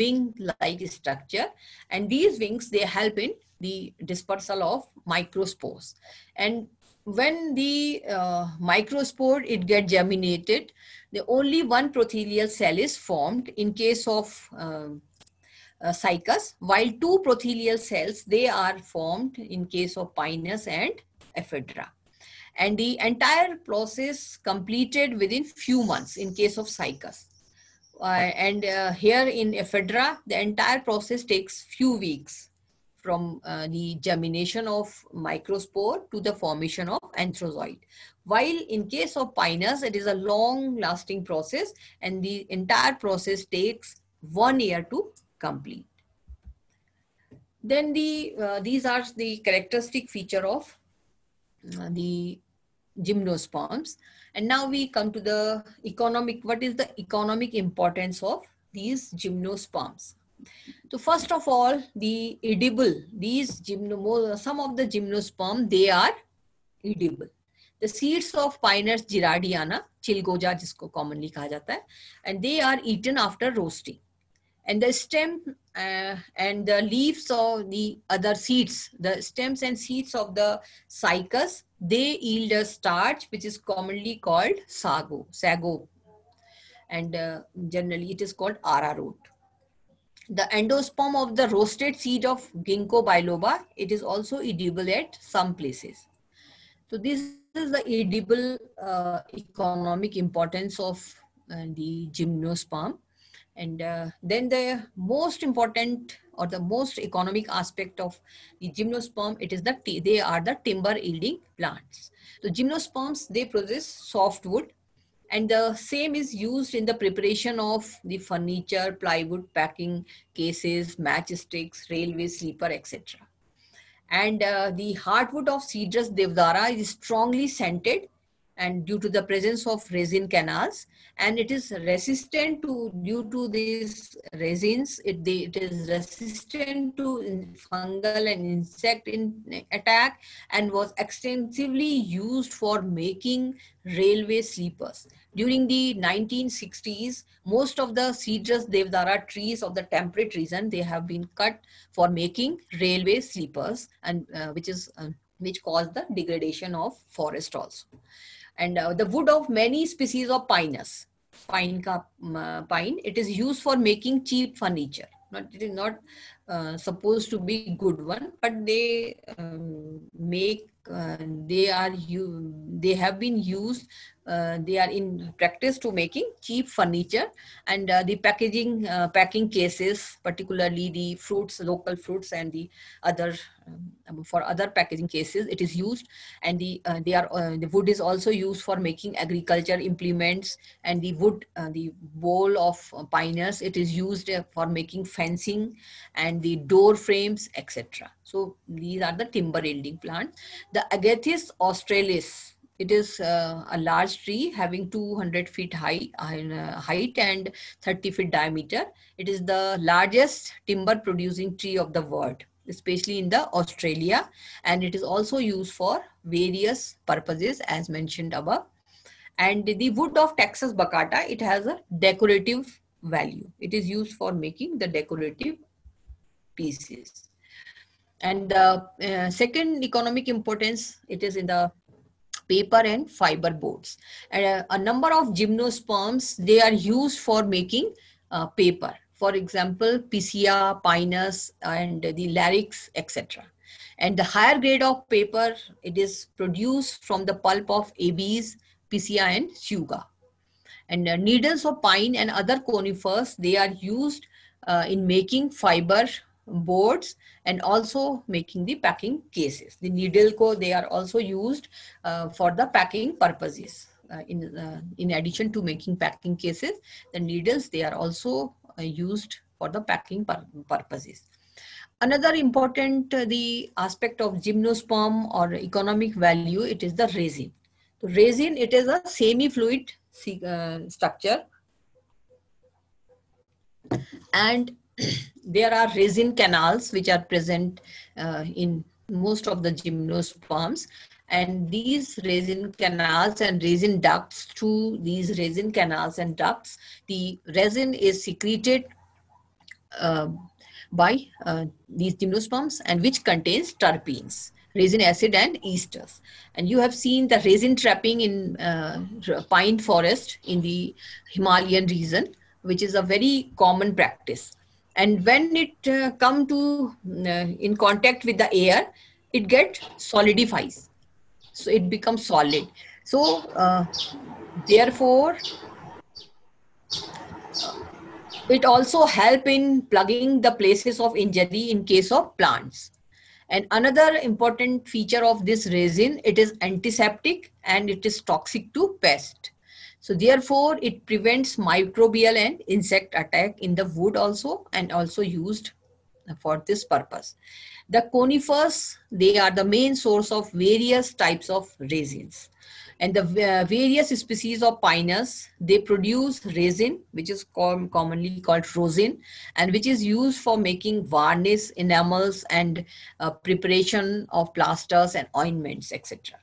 S1: wing like structure and these wings they help in the dispersal of microspores. And when the uh, microspore, it get germinated, the only one prothelial cell is formed in case of uh, um, cycas, while two prothelial cells, they are formed in case of pinus and ephedra. And the entire process completed within few months in case of cycas. Uh, and uh, here in ephedra the entire process takes few weeks from uh, the germination of microspore to the formation of anthrozoid. While in case of pinus, it is a long lasting process and the entire process takes one year to complete. Then the uh, these are the characteristic feature of uh, the gymnosperms. And now we come to the economic, what is the economic importance of these gymnosperms? So first of all, the edible, these gymnomos, some of the gymnosperm, they are edible. The seeds of Pinus giradiana, chilgoja जिसको commonly कहा and they are eaten after roasting. And the stem uh, and the leaves of the other seeds, the stems and seeds of the cycas, they yield a starch which is commonly called sago, sago. And uh, generally it is called arrowroot the endosperm of the roasted seed of ginkgo biloba, it is also edible at some places. So this is the edible uh, economic importance of uh, the gymnosperm. And uh, then the most important or the most economic aspect of the gymnosperm, it is the they are the timber yielding plants. So gymnosperms, they produce softwood and the same is used in the preparation of the furniture, plywood packing cases, matchsticks, railway sleeper, etc. And uh, the hardwood of Cedrus devdara is strongly scented and due to the presence of resin canals and it is resistant to due to these resins it, it is resistant to fungal and insect in, attack and was extensively used for making railway sleepers during the 1960s most of the cedrus devdara trees of the temperate region they have been cut for making railway sleepers and uh, which is uh, which caused the degradation of forest also and uh, the wood of many species of pinus pine uh, pine it is used for making cheap furniture not it is not uh, supposed to be good one but they um, make uh, they are they have been used uh, they are in practice to making cheap furniture and uh, the packaging uh, packing cases particularly the fruits local fruits and the other um, for other packaging cases it is used and the they are the wood is also used for making agriculture implements and the wood the bowl of uh, piners it is used for making fencing and and the door frames, etc. So these are the timber yielding plants. The Agathis australis, it is uh, a large tree having 200 feet high uh, height and 30 feet diameter. It is the largest timber producing tree of the world especially in the Australia and it is also used for various purposes as mentioned above and the wood of Texas Bacata it has a decorative value. It is used for making the decorative pieces. And the uh, uh, second economic importance, it is in the paper and fiber boards. And uh, a number of gymnosperms, they are used for making paper. For example, Picea, Pinus, and the Larix, etc and the higher grade of paper it is produced from the pulp of ABs, PCA, and Suga. And needles of pine and other conifers they are used uh, in making fiber boards and also making the packing cases. The needle co they are also used uh, for the packing purposes. Uh, in uh, in addition to making packing cases, the needles they are also uh, used for the packing pur purposes. Another important uh, the aspect of gymnosperm or economic value it is the resin. The resin it is a semi-fluid uh, structure and there are resin canals which are present uh, in most of the gymnosperms and these resin canals and resin ducts through these resin canals and ducts the resin is secreted uh, by uh, these gymnosperms and which contains terpenes resin acid and esters and you have seen the resin trapping in uh, pine forest in the himalayan region which is a very common practice and when it uh, come to uh, in contact with the air it get solidifies so it becomes solid so uh, therefore it also help in plugging the places of injury in case of plants and another important feature of this resin it is antiseptic and it is toxic to pest so therefore it prevents microbial and insect attack in the wood also and also used for this purpose. The conifers, they are the main source of various types of resins. And the uh, various species of pinus, they produce resin, which is com commonly called rosin, and which is used for making varnish, enamels, and uh, preparation of plasters and ointments, etc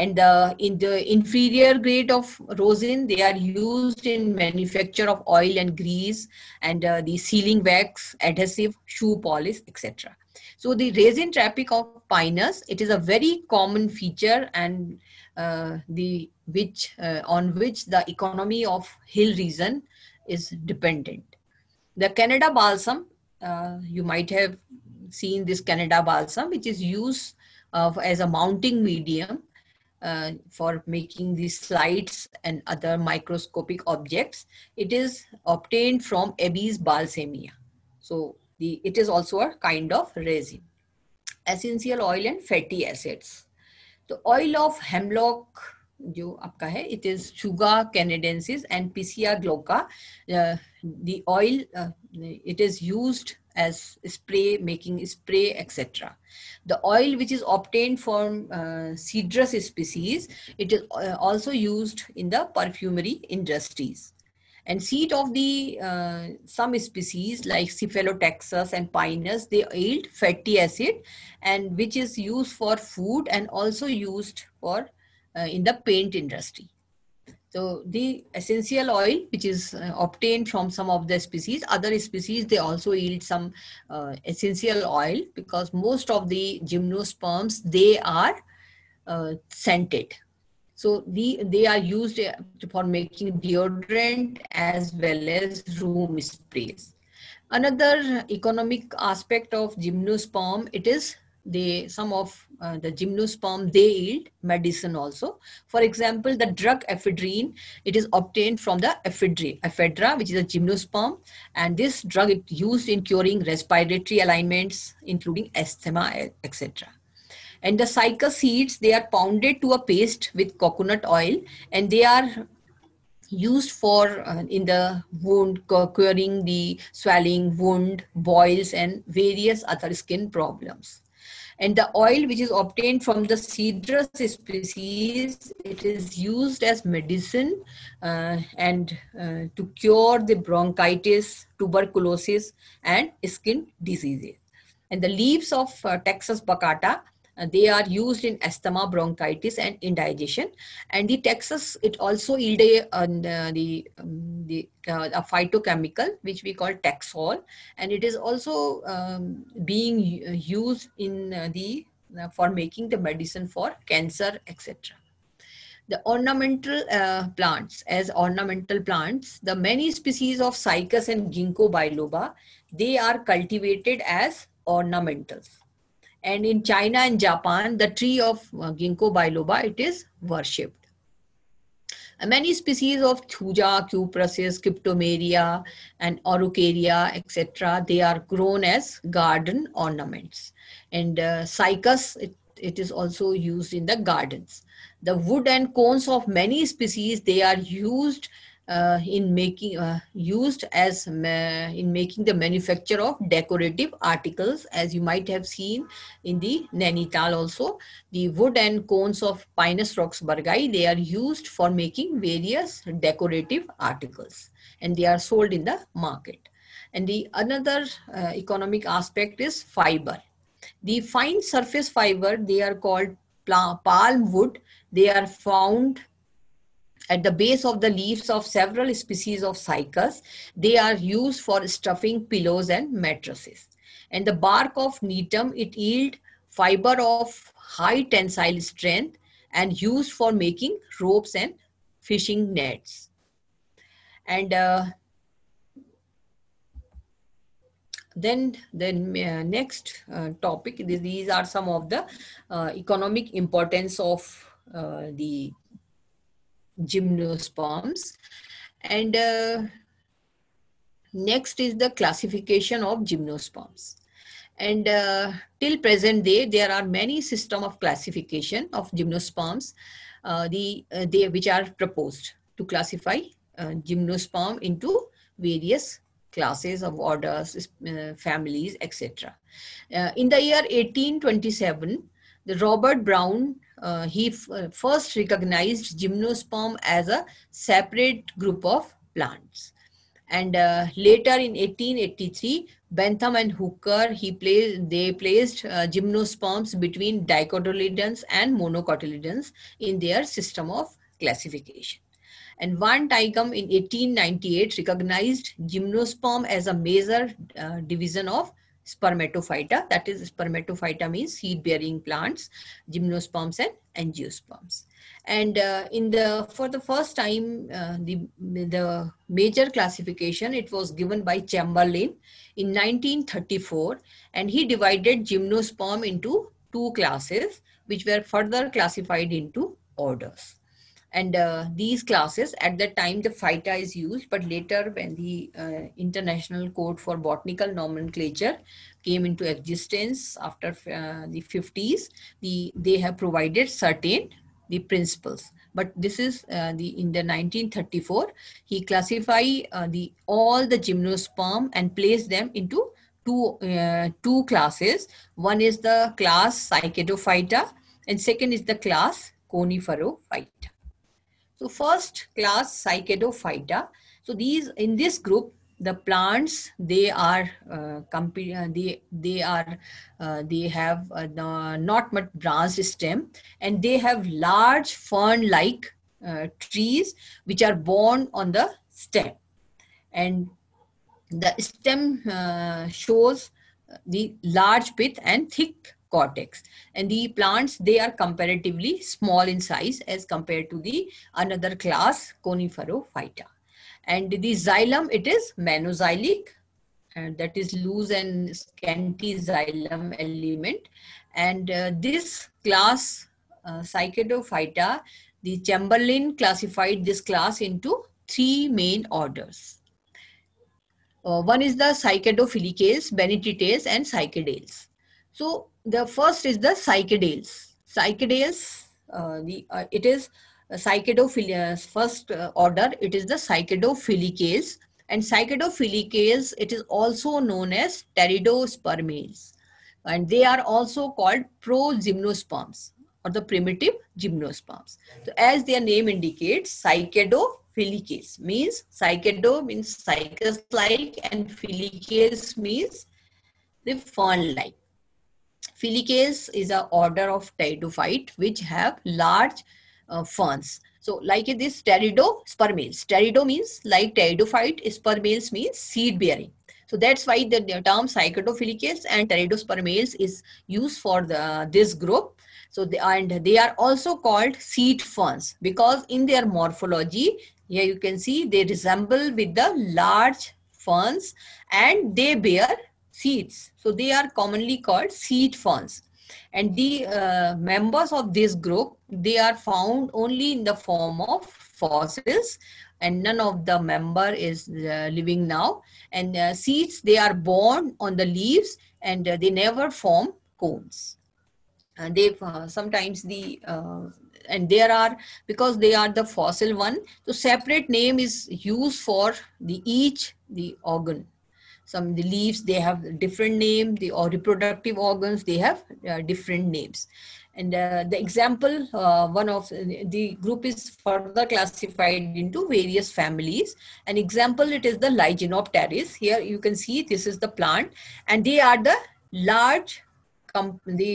S1: and uh, in the inferior grade of rosin they are used in manufacture of oil and grease and uh, the sealing wax adhesive shoe polish etc so the resin traffic of pinus it is a very common feature and uh, the which uh, on which the economy of hill region is dependent the canada balsam uh, you might have seen this canada balsam which is used uh, as a mounting medium uh, for making these slides and other microscopic objects. It is obtained from Abies balsamia. So the, it is also a kind of resin. Essential oil and fatty acids. The oil of hemlock जो आपका है it is is canadensis and and picea glauca the oil it as spray making spray etc the oil which is obtained from uh, cedrus species it is uh, also used in the perfumery industries and seed of the uh, some species like cephalotaxus and pinus they yield fatty acid and which is used for food and also used for uh, in the paint industry so the essential oil, which is uh, obtained from some of the species, other species, they also yield some uh, essential oil because most of the gymnosperms, they are uh, scented. So the, they are used uh, for making deodorant as well as room sprays. Another economic aspect of gymnosperm, it is the some of uh, the gymnosperm they yield medicine also for example the drug ephedrine it is obtained from the ephedra ephedra which is a gymnosperm and this drug is used in curing respiratory ailments, including asthma etc and the cyca seeds they are pounded to a paste with coconut oil and they are used for uh, in the wound curing the swelling wound boils and various other skin problems and the oil which is obtained from the cedrus species it is used as medicine uh, and uh, to cure the bronchitis tuberculosis and skin diseases and the leaves of uh, texas bacata uh, they are used in asthma, bronchitis, and indigestion. And the Texas, it also yield a, uh, uh, the, um, the a phytochemical which we call Taxol, and it is also um, being used in the for making the medicine for cancer, etc the ornamental uh, plants as ornamental plants the many species of cycas and ginkgo biloba they are cultivated as ornamentals and in China and Japan, the tree of uh, ginkgo biloba, it is worshipped. Many species of thuja, cupressus, cryptomeria, and araucaria, etc., they are grown as garden ornaments. And uh, cycas, it, it is also used in the gardens. The wood and cones of many species, they are used uh, in making uh, used as in making the manufacture of decorative articles as you might have seen in the Nainital also the wood and cones of Pinus roxburghi they are used for making various decorative articles and they are sold in the market and the another uh, economic aspect is fiber the fine surface fiber they are called palm wood they are found at the base of the leaves of several species of cycas. They are used for stuffing pillows and mattresses. And the bark of neetum, it yield fiber of high tensile strength and used for making ropes and fishing nets. And uh, then the uh, next uh, topic, these are some of the uh, economic importance of uh, the gymnosperms. And uh, next is the classification of gymnosperms. And uh, till present day, there are many system of classification of gymnosperms uh, the, uh, they, which are proposed to classify uh, gymnosperm into various classes of orders, uh, families, etc. Uh, in the year 1827, the Robert Brown uh, he uh, first recognized gymnosperm as a separate group of plants. And uh, later in 1883, Bentham and Hooker, he placed, they placed uh, gymnosperms between dicotyledons and monocotyledons in their system of classification. And Van Tykam in 1898 recognized gymnosperm as a major uh, division of spermatophyta that is spermatophyta means seed bearing plants gymnosperms and angiosperms and uh, in the for the first time uh, the the major classification it was given by chamberlain in 1934 and he divided gymnosperm into two classes which were further classified into orders and uh, these classes at that time the phyta is used but later when the uh, international code for botanical nomenclature came into existence after uh, the 50s the they have provided certain the principles but this is uh, the in the 1934 he classify uh, the all the gymnosperm and place them into two uh, two classes one is the class cycadophyta and second is the class coniferophyta so first class Cycadophyta. So these in this group the plants they are uh, uh they they are uh, they have uh, not much branched stem and they have large fern like uh, trees which are born on the stem and the stem uh, shows the large pith and thick cortex and the plants they are comparatively small in size as compared to the another class coniferophyta and the xylem it is manozylic and that is loose and scanty xylem element and uh, this class uh, Cycadophyta, the Chamberlain classified this class into three main orders. Uh, one is the Cycadophilicales, Benetitales and Cycadales. So the first is the psychedelics. Psychedelics, uh, the, uh, it is psychedophilia, first uh, order, it is the psychedophilicase. And psychedophilicase, it is also known as pteridospermales. And they are also called progymnosperms or the primitive gymnosperms. So as their name indicates, psychedophilicase means psychedo means cycus-like and philicase means the fern-like. Filicase is a order of pteridophyte which have large uh, ferns. So like this spermales. Pterido means like pteridophyte, spermales means seed bearing. So that's why the, term cycatophilicase and pteridospermales is used for the, this group. So they, and they are also called seed ferns because in their morphology, here you can see they resemble with the large ferns and they bear Seeds, So they are commonly called seed ferns, And the uh, members of this group, they are found only in the form of fossils and none of the member is uh, living now. And uh, seeds, they are born on the leaves and uh, they never form cones. And they uh, sometimes the uh, and there are because they are the fossil one so separate name is used for the each the organ some the leaves they have different name the or reproductive organs they have uh, different names and uh, the example uh, one of uh, the group is further classified into various families an example it is the ligenopteris here you can see this is the plant and they are the large com the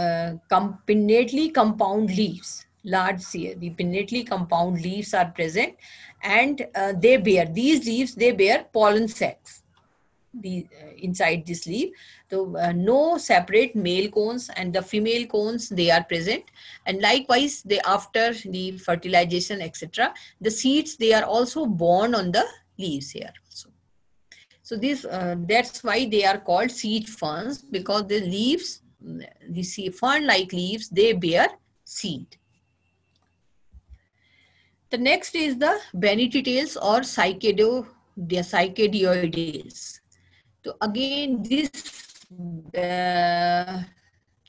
S1: uh, compinately compound leaves large here the pinnately compound leaves are present and uh, they bear these leaves they bear pollen sacs the uh, inside this leaf so uh, no separate male cones and the female cones they are present and likewise they after the fertilization etc the seeds they are also born on the leaves here so so this uh, that's why they are called seed ferns because the leaves mm, the fern like leaves they bear seed the next is the vanity tails or cycado the cycadioides so again, this uh,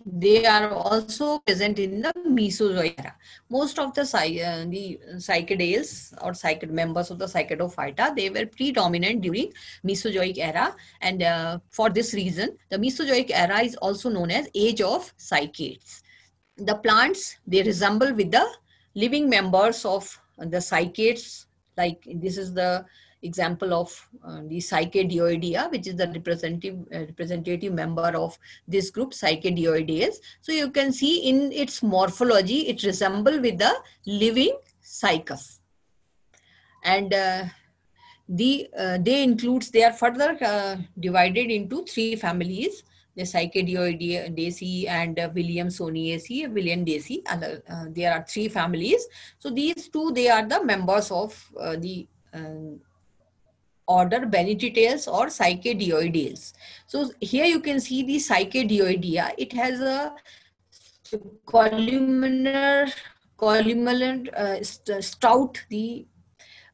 S1: they are also present in the Mesozoic era. Most of the, uh, the cycadales or cycad members of the cycadophyta, they were predominant during Mesozoic era. And uh, for this reason, the Mesozoic era is also known as age of cycads. The plants, they resemble with the living members of the cycads. Like this is the example of uh, the Psychedioidea, which is the representative uh, representative member of this group, Psychedioideas. So you can see in its morphology, it resembles with the living cycas. And uh, the uh, they includes they are further uh, divided into three families the Psychedioideaceae and uh, Williamsoniaceae, Williamdaceae. Uh, there are three families. So these two, they are the members of uh, the um, order Benitales or Cycadioideales. So here you can see the Cycadioidea. It has a columnar, columnar uh, st stout the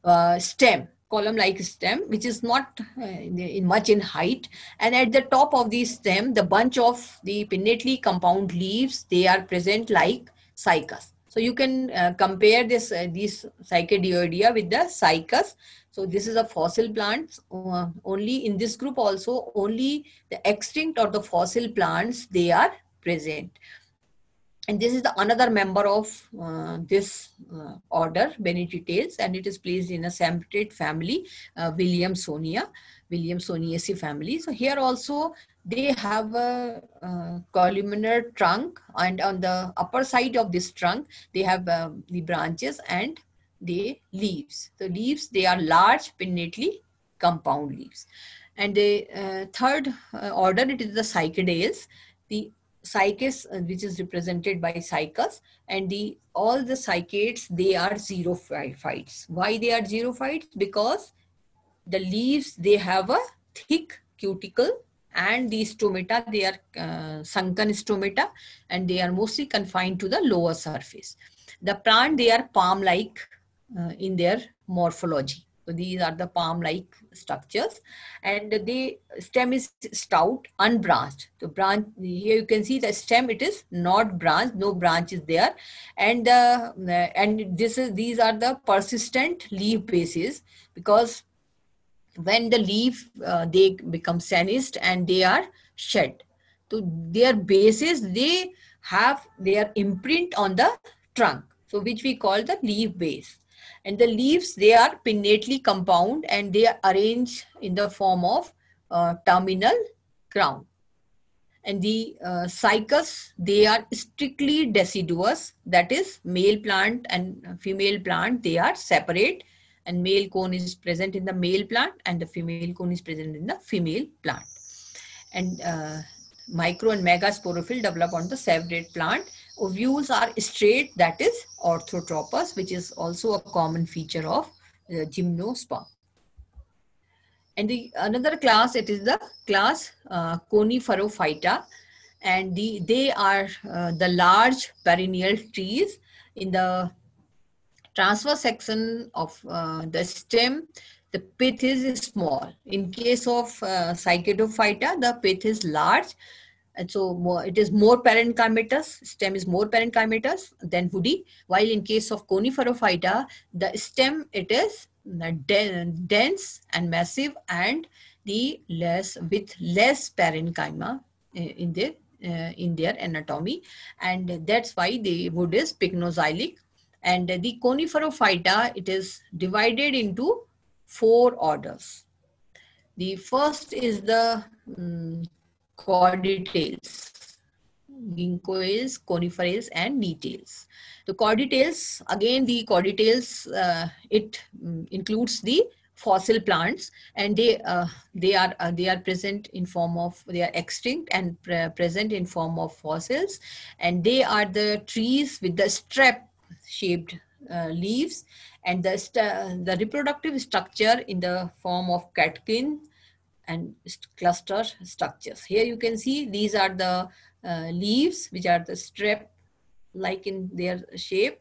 S1: uh, stem column-like stem, which is not uh, in much in height. And at the top of the stem, the bunch of the pinnately compound leaves, they are present like cycas. So you can uh, compare this uh, these with the cycas. So this is a fossil plants. Uh, only in this group also, only the extinct or the fossil plants, they are present. And this is the another member of uh, this uh, order, Benetitales, and it is placed in a separate family, uh, Williamsonia, Williamsoniaceae family. So here also they have a, a, uh, columnar trunk and on the upper side of this trunk, they have um, the branches and the leaves. The leaves, they are large pinnately compound leaves. And the uh, third uh, order, it is the cycadales. The cycas, uh, which is represented by cycas, and the all the cycads, they are xerophytes. Why they are xerophytes? Because the leaves, they have a thick cuticle and the stomata they are uh, sunken stomata and they are mostly confined to the lower surface the plant they are palm like uh, in their morphology. So these are the palm-like structures, and the stem is stout, unbranched. The branch here you can see the stem; it is not branched, no branch is there, and uh, and this is these are the persistent leaf bases because when the leaf uh, they become senescent and they are shed. So their bases they have their imprint on the trunk, so which we call the leaf base and the leaves, they are pinnately compound and they are arranged in the form of uh, terminal crown. And the uh, cycas, they are strictly deciduous. That is, male plant and female plant, they are separate. And male cone is present in the male plant and the female cone is present in the female plant. And uh, micro and mega sporophyll develop on the separate plant ovules are straight, that is orthotropous, which is also a common feature of uh, gymnosperm. And the another class, it is the class uh, Coniferophyta, and the, they are uh, the large perennial trees in the transverse section of uh, the stem. The pith is small. In case of uh, Cycadophyta, the pith is large and so more, it is more parenchymatous, stem is more parenchymatous than woody, while in case of Coniferophyta, the stem, it is uh, dense and massive and the less with less parenchyma uh, in their uh, in their anatomy and that's why the wood is pycnoxylic and the coniferophyta it is divided into four orders the first is the um, Ginkgo is coniferes, and needles. The chordicales, again, the chordicales, uh, it mm, includes the fossil plants, and they uh, they are uh, they are present in form of they are extinct and pre present in form of fossils, and they are the trees with the strap-shaped uh, leaves, and the the reproductive structure in the form of catkin and cluster structures. Here you can see these are the uh, leaves which are the strip like in their shape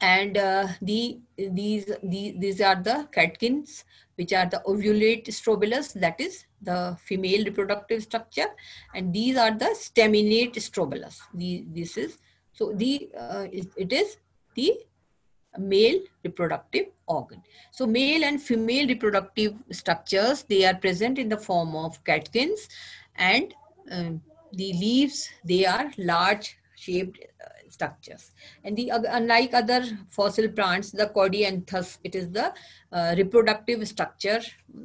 S1: and uh, the these the, these are the catkins which are the ovulate strobilus that is the female reproductive structure and these are the staminate strobilus the, this is so the uh, it, it is the male reproductive organ. So male and female reproductive structures, they are present in the form of catkins and um, the leaves, they are large shaped uh, structures. And the uh, unlike other fossil plants, the caudianthus, it is the uh, reproductive structure,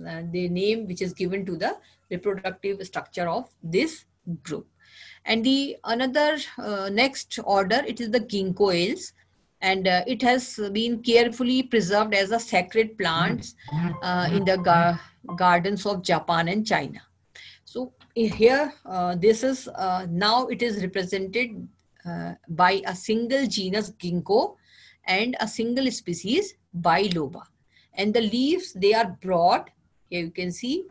S1: uh, the name which is given to the reproductive structure of this group. And the another uh, next order, it is the ginkgoales and uh, it has been carefully preserved as a sacred plant hmm. uh, in the gar gardens of Japan and China. So here, uh, this is uh, now it is represented uh, by a single genus ginkgo and a single species biloba. And the leaves, they are broad. Here you can see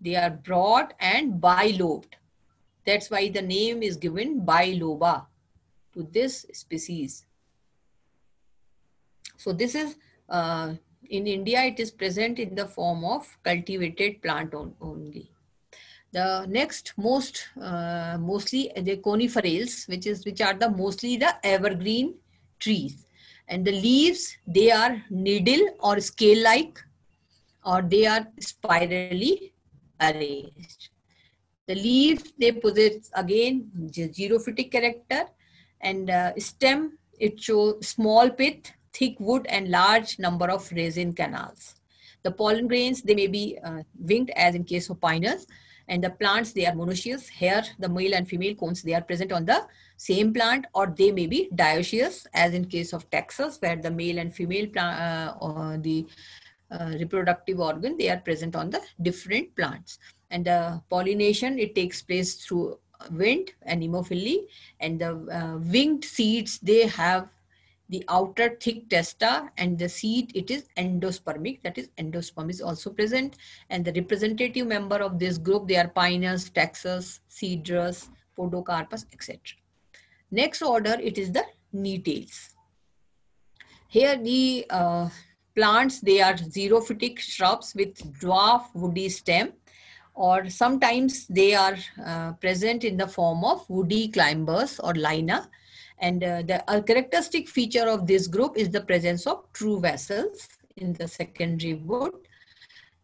S1: they are broad and bilobed. That's why the name is given biloba to this species. So this is, uh, in India, it is present in the form of cultivated plant on, only. The next most, uh, mostly uh, the coniferales, which is, which are the mostly the evergreen trees. And the leaves, they are needle or scale-like, or they are spirally arranged. The leaves, they possess again xerophytic character and uh, stem, it shows small pith thick wood and large number of resin canals. The pollen grains, they may be uh, winged as in case of pinus and the plants, they are monoecious. Here, the male and female cones, they are present on the same plant or they may be dioecious as in case of Texas where the male and female plant, uh, or the uh, reproductive organ, they are present on the different plants. And the pollination, it takes place through wind and hemophily and the uh, winged seeds, they have the outer thick testa and the seed it is endospermic that is endosperm is also present and the representative member of this group they are pinus taxus cedrus podocarpus etc next order it is the tails here the uh, plants they are xerophytic shrubs with dwarf woody stem or sometimes they are uh, present in the form of woody climbers or lina and uh, the uh, characteristic feature of this group is the presence of true vessels in the secondary wood.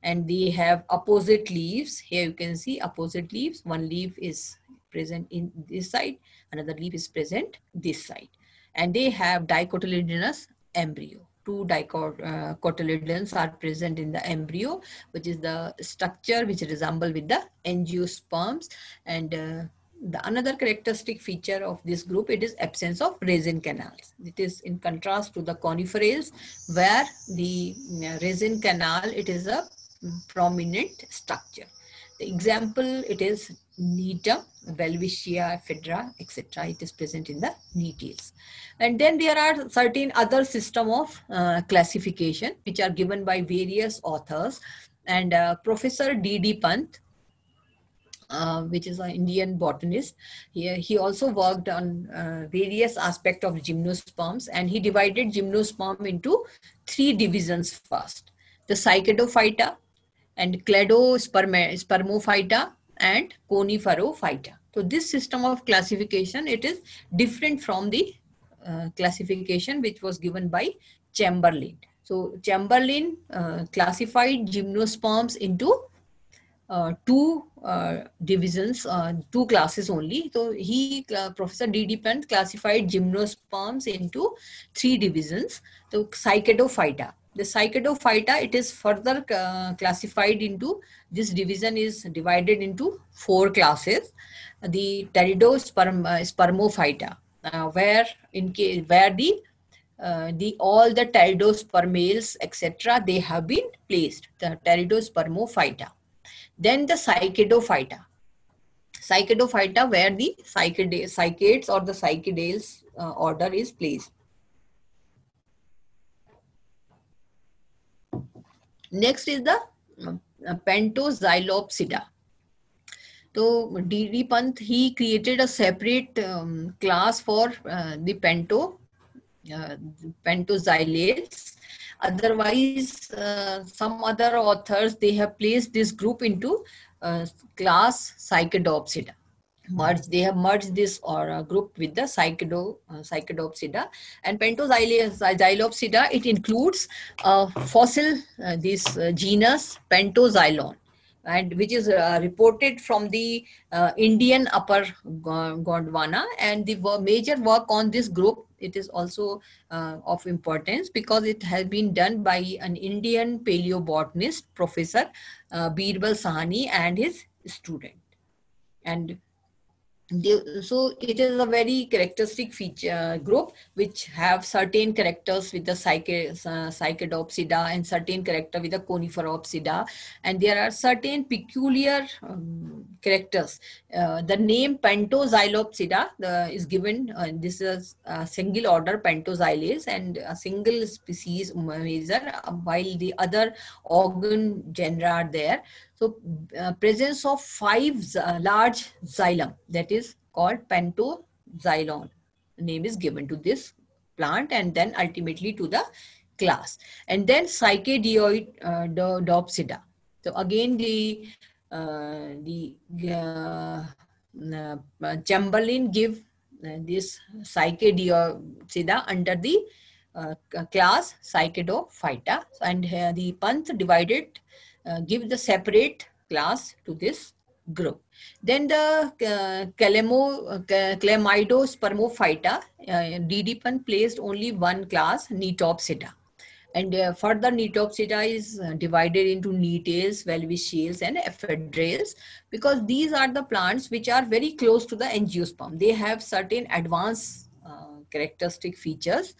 S1: And they have opposite leaves. Here you can see opposite leaves. One leaf is present in this side, another leaf is present this side. And they have dicotyledonous embryo. Two dicotyledons uh, are present in the embryo, which is the structure which resemble with the angiosperms. And uh, the another characteristic feature of this group it is absence of resin canals it is in contrast to the coniferales where the mm, resin canal it is a prominent structure the example it is Nita, Welvischia, Fedra, etc. It is present in the needles. And then there are certain other system of uh, classification which are given by various authors. And uh, Professor D.D. Pant, uh, which is an Indian botanist. He, he also worked on uh, various aspects of gymnosperms and he divided gymnosperm into three divisions first. The Cycadophyta and Cladospermophyta and Coniferophyta. So this system of classification, it is different from the uh, classification which was given by Chamberlain. So Chamberlain uh, classified gymnosperms into uh, two uh, divisions, uh, two classes only. So he, Professor D.D. Pant classified gymnosperms into three divisions. So Cycadophyta. The Cycadophyta, it is further uh, classified into, this division is divided into four classes. The Pteridosperm, uh, spermophyta, uh, where in case, where the uh, the all the pteridospermales etc they have been placed the pteridospermophyta then the cycadophyta. Cycadophyta where the cycad cycads or the cycadales uh, order is placed. Next is the uh, uh Pentoxylopsida. So D.D. Pant, he created a separate um, class for uh, the pento, uh, Otherwise, uh, some other authors, they have placed this group into uh, class Psychodopsida. Merge, they have merged this or uh, group with the Psychodo, uh, Psychodopsida. And Pentoxylopsida, uh, it includes uh, fossil, this genus Pentoxylon and which is uh, reported from the uh, Indian Upper Gondwana. And the major work on this group it is also uh, of importance because it has been done by an Indian paleobotanist, Professor uh, Birbal Sahani and his student. And so it is a very characteristic feature uh, group which have certain characters with the cyca, uh, cycadopsida and certain character with the coniferopsida and there are certain peculiar um, characters uh, the name pantoxylopsida the, is given uh, this is a single order pantoxyles and a single species major while the other organ genera are there so uh, presence of five uh, large xylem that is called pentoxylon, name is given to this plant and then ultimately to the class. And then Cycadioidopsida. Uh, so again the uh, the uh, uh Chamberlain give uh, this Cycadioidopsida under the class Cycadophyta and the Panth divided uh, give the separate class to this group. Then the uh, Calemo, uh, Clemidospermophyta, uh, placed only one class, Netopsida. And uh, further, Netopsida is uh, divided into Netales, Valviciales, and Ephedrales because these are the plants which are very close to the angiosperm. They have certain advanced uh, characteristic features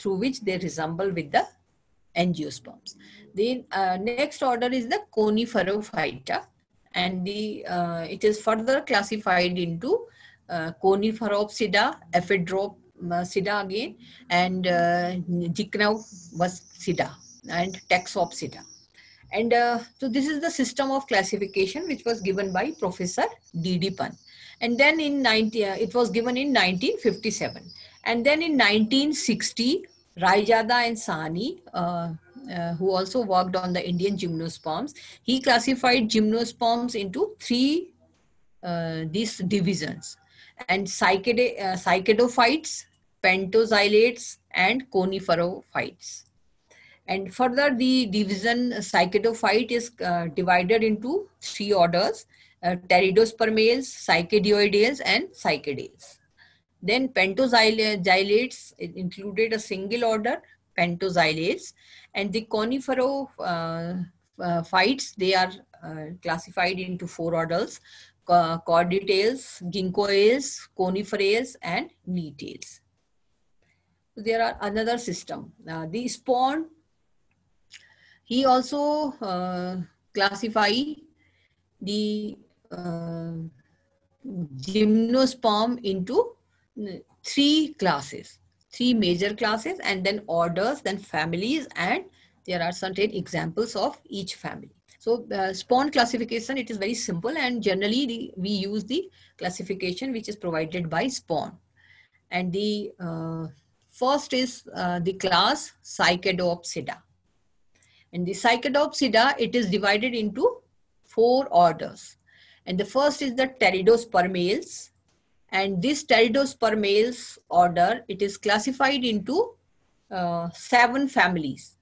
S1: through which they resemble with the angiosperms. The uh, next order is the Coniferophyta and the uh, it is further classified into uh, Coniferopsida, Ephedropsida uh, again and uh, and Taxopsida. And uh, so this is the system of classification which was given by Professor D.D. Pan. And then in 90, uh, it was given in 1957. And then in 1960, Raijada and Sani uh, uh, who also worked on the Indian gymnosperms, he classified gymnosperms into three uh, these divisions and cycad uh, cycadophytes, pentoxylates and coniferophytes. And further the division cycadophyte is uh, divided into three orders, uh, pteridospermales, cycadioidales and cycadales. Then pentoxylates included a single order, pentoxylates and the conifero uh, uh they are uh, classified into four orders, uh, chorditales, ginkgoales, coniferales, and neatales. There are another system. Uh, the spawn, he also uh, classify the uh, gymnosperm into uh, three classes three major classes and then orders, then families and there are certain examples of each family. So uh, spawn classification, it is very simple and generally the, we use the classification which is provided by spawn. And the uh, first is uh, the class Cycadopsida. In the Cycadopsida, it is divided into four orders. And the first is the pteridospermales and this males order it is classified into uh, seven families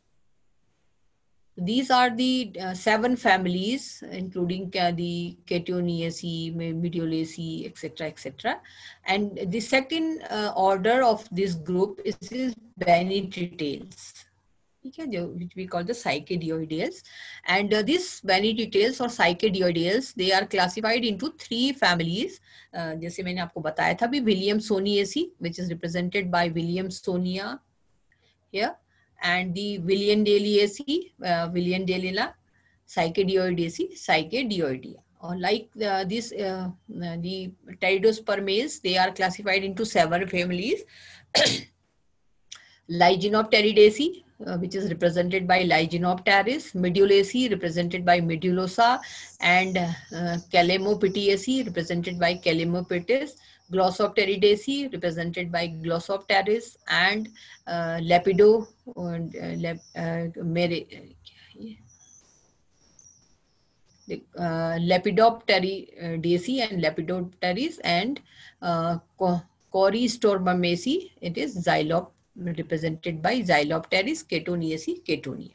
S1: these are the uh, seven families including uh, the Cationiaceae, Meteolaceae, etc etc and the second uh, order of this group is, is Banitritales which we call the cycadioideals and uh, these vanidioideals or cycadioideals they are classified into three families uh, जैसे मैंने आपको बताया Williamsoniaceae which is represented by Williamsonia here and the Williandaliaceae uh, Williandalia cycadioideaceae cycadioidea or like uh, this uh, uh the pteridospermes they are classified into several families Lyginopteridaceae, uh, which is represented by Lyginopteris, Medulaceae represented by Medullosa, and uh, represented by Calamopitis, Glossopteridaceae represented by Glossopteris, and uh, Lepido, and, uh, uh, uh Lepidopteridaceae uh, and Lepidopteris, and uh, Coristormamaceae, it is Xylopteris represented by Xylopteris, ketoniasi, ketonia.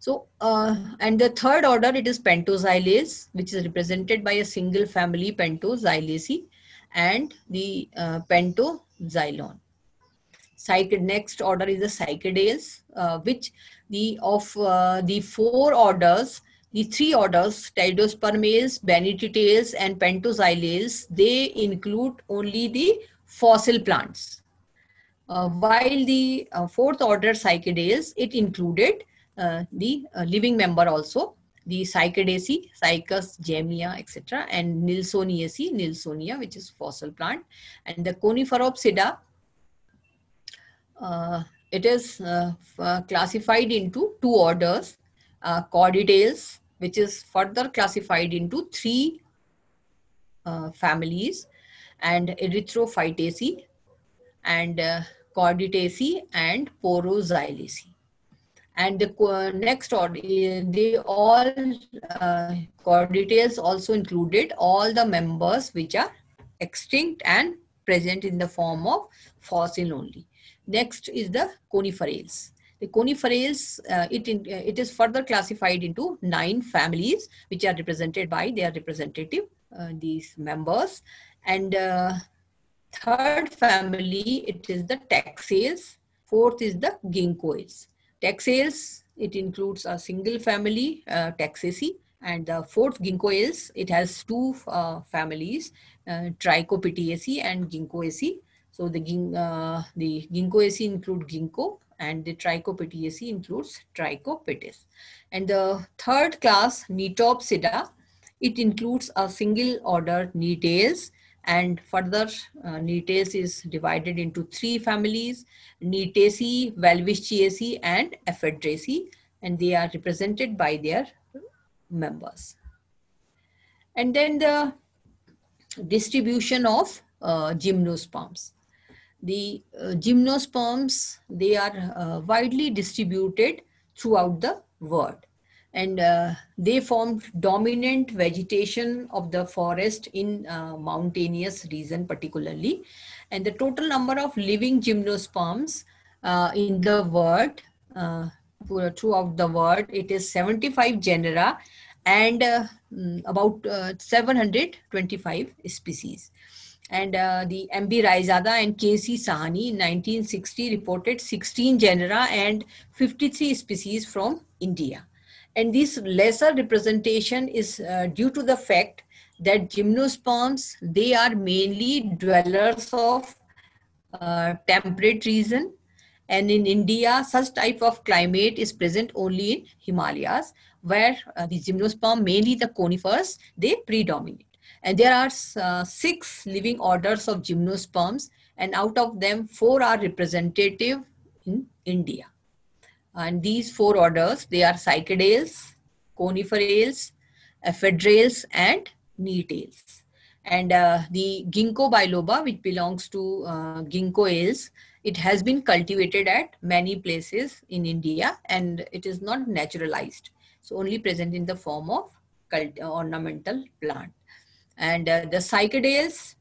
S1: So, uh, and the third order, it is Pentoxylase, which is represented by a single family Pentozylase, and the uh, Pentoxylon. next order is the Cycadales, uh, which the of uh, the four orders, the three orders, Tidospermales, Banititales, and Pentoxylales, they include only the fossil plants. Uh, while the uh, fourth order cycadales, it included uh, the uh, living member also, the cycadaceae, cycas, gemia, etc. and nilsoniaceae, nilsonia, which is fossil plant. And the coniferopsida, uh, it is uh, classified into two orders, chordidales, which is further classified into three families, and erythrophytaceae, and uh, Chordataceae and Poroxyliaceae. And the next order, they all uh, Chordataceae also included all the members which are extinct and present in the form of fossil only. Next is the Coniferales. The Coniferales, uh, it, in, uh, it is further classified into nine families which are represented by their representative, uh, these members. And uh, Third family, it is the Taxales. Fourth is the ginkgoids. Taxales, it includes a single family, uh, taxaceae. And the fourth ginkgo it has two uh, families, uh, Trichopitiaceae and Ginkgoaceae. So the, ging, uh, the Ginkgoaceae include ginkgo and the Trichopitiaceae includes Trichopitis. And the third class, Netopsida, it includes a single order Netales and further uh, Nitace is divided into three families, Nitaceae, Valviciaceae and Ephedraceae and they are represented by their members. And then the distribution of uh, gymnosperms. The uh, gymnosperms, they are uh, widely distributed throughout the world and uh, they formed dominant vegetation of the forest in uh, mountainous region particularly and the total number of living gymnosperms uh, in the world uh, throughout the world it is 75 genera and uh, mm, about uh, 725 species and the MB Raizada and KC Sahani in 1960 reported 16 genera and 53 species from India and this lesser representation is uh, due to the fact that gymnosperms, they are mainly dwellers of uh, temperate region. And in India, such type of climate is present only in Himalayas, where uh, the gymnosperm, mainly the conifers, they predominate. And there are uh, six living orders of gymnosperms, and out of them, four are representative in India. And these four orders, they are cycadales, coniferales, ephedrales, and neatales. And uh, the ginkgo biloba, which belongs to uh, ginkgo ales, it has been cultivated at many places in India and it is not naturalized. So only present in the form of uh, ornamental plant. And uh, the cycadales,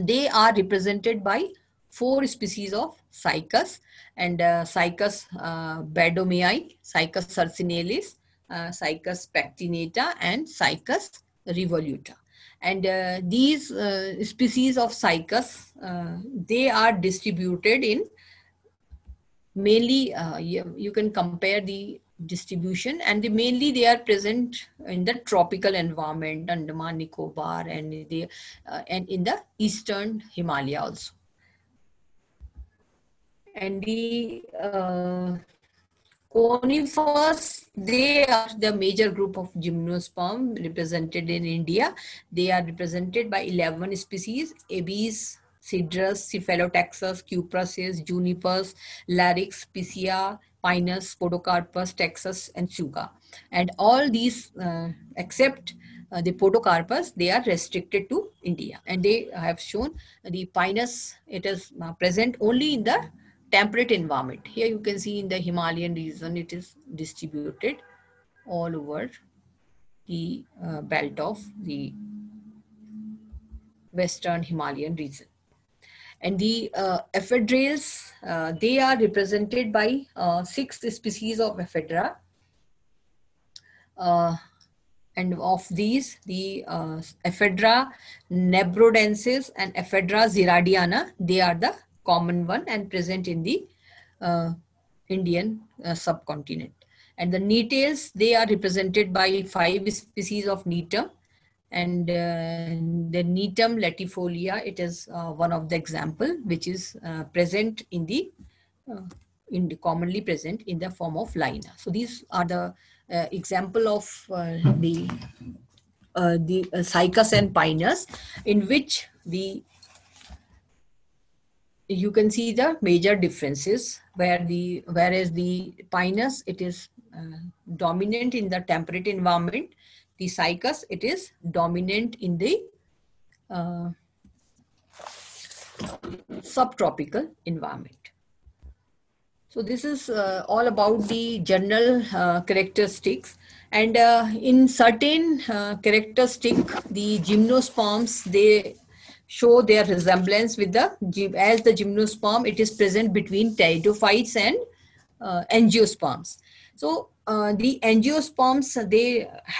S1: they are represented by four species of Cycas and uh, Cycas uh, badomii, Cycas cercinalis, uh, Cycas pectinata and Cycas revoluta. And uh, these uh, species of Cycas, uh, they are distributed in mainly, uh, you, you can compare the distribution and they mainly they are present in the tropical environment andaman nicobar and the uh, and in the eastern himalaya also and the uh, conifers they are the major group of gymnosperm represented in india they are represented by 11 species Abies, cedrus cephalotaxus cupressus junipers larix picea pinus podocarpus Texas, and suga and all these uh, except uh, the podocarpus they are restricted to india and they have shown the pinus it is uh, present only in the temperate environment. Here you can see in the Himalayan region, it is distributed all over the uh, belt of the Western Himalayan region. And the uh, ephedrals, uh, they are represented by uh, six species of ephedra. Uh, and of these, the uh, ephedra nebrodensis and ephedra ziradiana, they are the common one and present in the uh, Indian uh, subcontinent. And the neatales, they are represented by five species of netum. And uh, the netum latifolia, it is uh, one of the example which is uh, present in the, uh, in the commonly present in the form of lina. So these are the example of the the uh, cycas and pinus in which the you can see the major differences where the whereas the pinus it is uh, dominant in the temperate environment the cycas it is dominant in the uh, subtropical environment so this is uh, all about the general uh, characteristics and uh, in certain uh, characteristic the gymnosperms they show their resemblance with the as the gymnosperm it is present between pteridophytes and uh, angiosperms so uh, the angiosperms they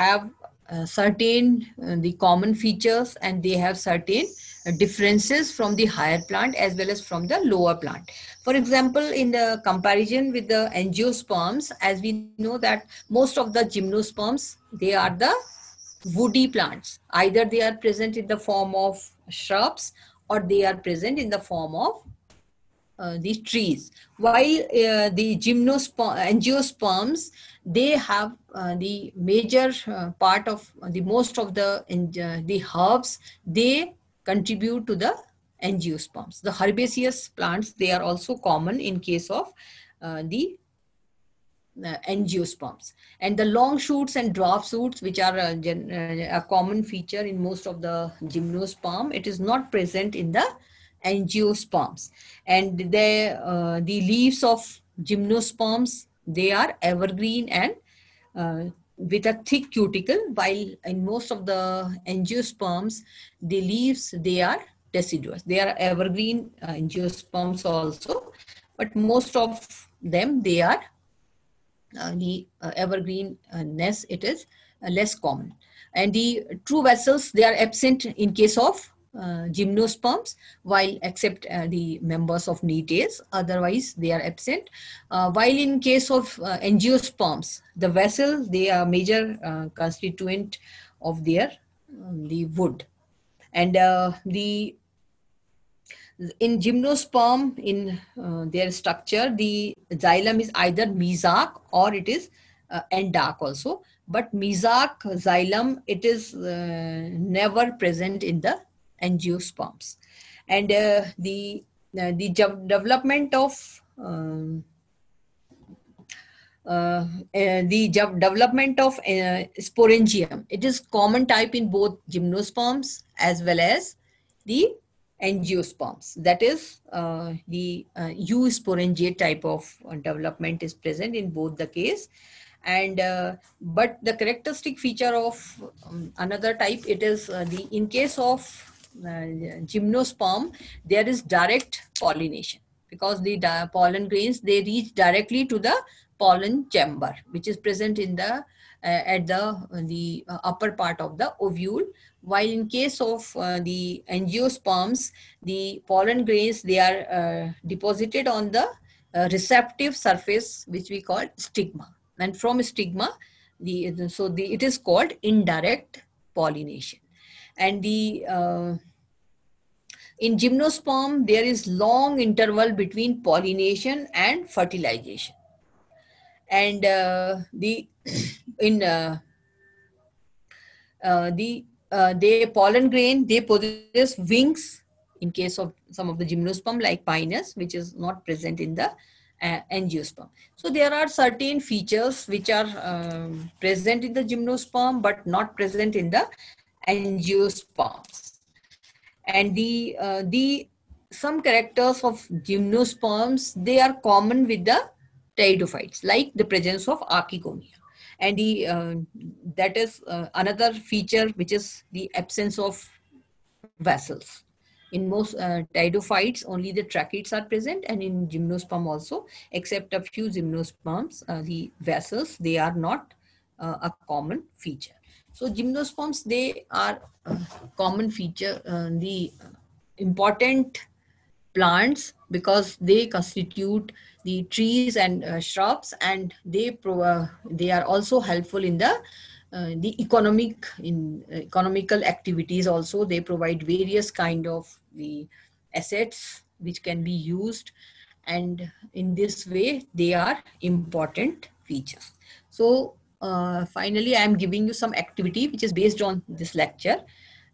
S1: have uh, certain uh, the common features and they have certain uh, differences from the higher plant as well as from the lower plant for example in the comparison with the angiosperms as we know that most of the gymnosperms they are the woody plants. Either they are present in the form of shrubs or they are present in the form of uh, the trees. While uh, the gymnosperm, angiosperms, they have uh, the major uh, part of the most of the, uh, the herbs, they contribute to the angiosperms. The herbaceous plants, they are also common in case of uh, the uh, angiosperms and the long shoots and dwarf shoots which are a, uh, uh, a, common feature in most of the gymnosperm it is not present in the angiosperms and the uh, the leaves of gymnosperms they are evergreen and uh, with a thick cuticle while in most of the angiosperms the leaves they are deciduous they are evergreen angiosperms uh, also but most of them they are uh, the uh, evergreenness it is uh, less common and the true vessels they are absent in case of uh, gymnosperms while except uh, the members of netes otherwise they are absent uh, while in case of angiosperms the vessels they are major constituent of their um, the wood and the in gymnosperm in uh, their structure the xylem is either mesiac or it is uh, endarch also but mesiac xylem it is uh, never present in the angiosperms and uh, the uh, the development of um, uh, uh, the development of uh, sporangium. It is common type in both gymnosperms as well as the angiosperms. That is, uh, the uh, eusporangiate type of development is present in both the case. And uh, but the characteristic feature of um, another type, it is uh, the in case of uh, gymnosperm, there is direct pollination because the pollen grains they reach directly to the pollen chamber, which is present in the uh, at the the upper part of the ovule while in case of uh, the angiosperms, the pollen grains, they are uh, deposited on the uh, receptive surface, which we call stigma. And from stigma, the, so the, it is called indirect pollination. And the uh, in gymnosperm, there is long interval between pollination and fertilization. And uh, the in uh, uh, the uh, they pollen grain, they possess wings in case of some of the gymnosperm like pinus, which is not present in the uh, angiosperm. So there are certain features which are um, present in the gymnosperm but not present in the angiosperms. And the, uh, the some characters of gymnosperms, they are common with the pteridophytes like the presence of archegonia and the uh, that is uh, another feature which is the absence of vessels in most uh, only the tracheids are present and in gymnosperm also except a few gymnosperms uh, the vessels they are not uh, a common feature so gymnosperms they are uh, common feature the important plants because they constitute the trees and uh, shrubs and they pro uh, they are also helpful in the uh, the economic in uh, economical activities also they provide various kind of the assets which can be used and in this way they are important features so uh, finally i am giving you some activity which is based on this lecture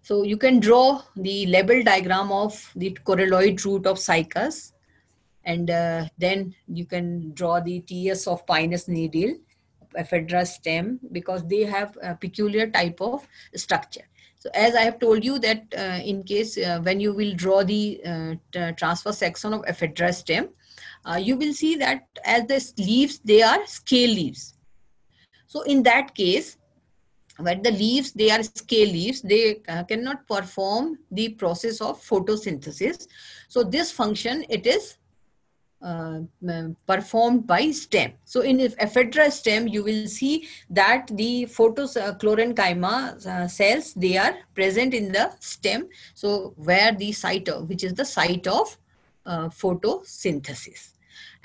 S1: so you can draw the label diagram of the coralloid root of cycas and uh, then you can draw the TS of pinus needle, ephedra stem because they have a peculiar type of structure. So as I have told you that uh, in case uh, when you will draw the uh, transfer section of ephedra stem, uh, you will see that as the leaves, they are scale leaves. So in that case, but the leaves they are scale leaves they uh, cannot perform the process of photosynthesis so this function it is uh, performed by stem so in ephedra stem you will see that the photochloranthyma uh, uh, cells they are present in the stem so where the site of, which is the site of photosynthesis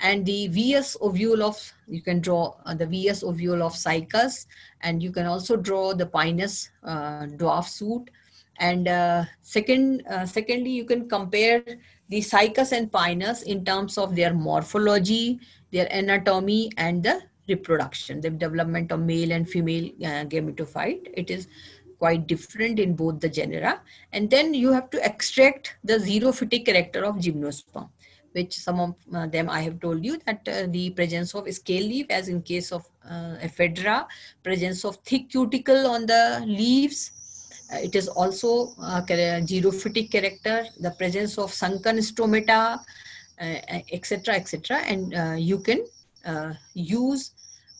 S1: and the VS ovule of, you can draw uh, the VS ovule of Cycas and you can also draw the Pinus uh, dwarf suit. And uh, second, uh, secondly, you can compare the Cycas and Pinus in terms of their morphology, their anatomy and the reproduction, the development of male and female uh, gametophyte. It is quite different in both the genera. And then you have to extract the xerophytic character of gymnosperm which some of uh, them I have told you that uh, the presence of scale leaf as in case of uh, ephedra, presence of thick cuticle on the leaves, uh, it is also uh, xerophytic character, the presence of sunken stomata, etc., uh, uh, etc. And you can use,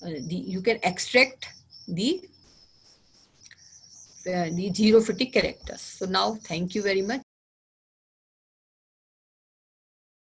S1: the, you can extract the the xerophytic characters. So now thank you very much.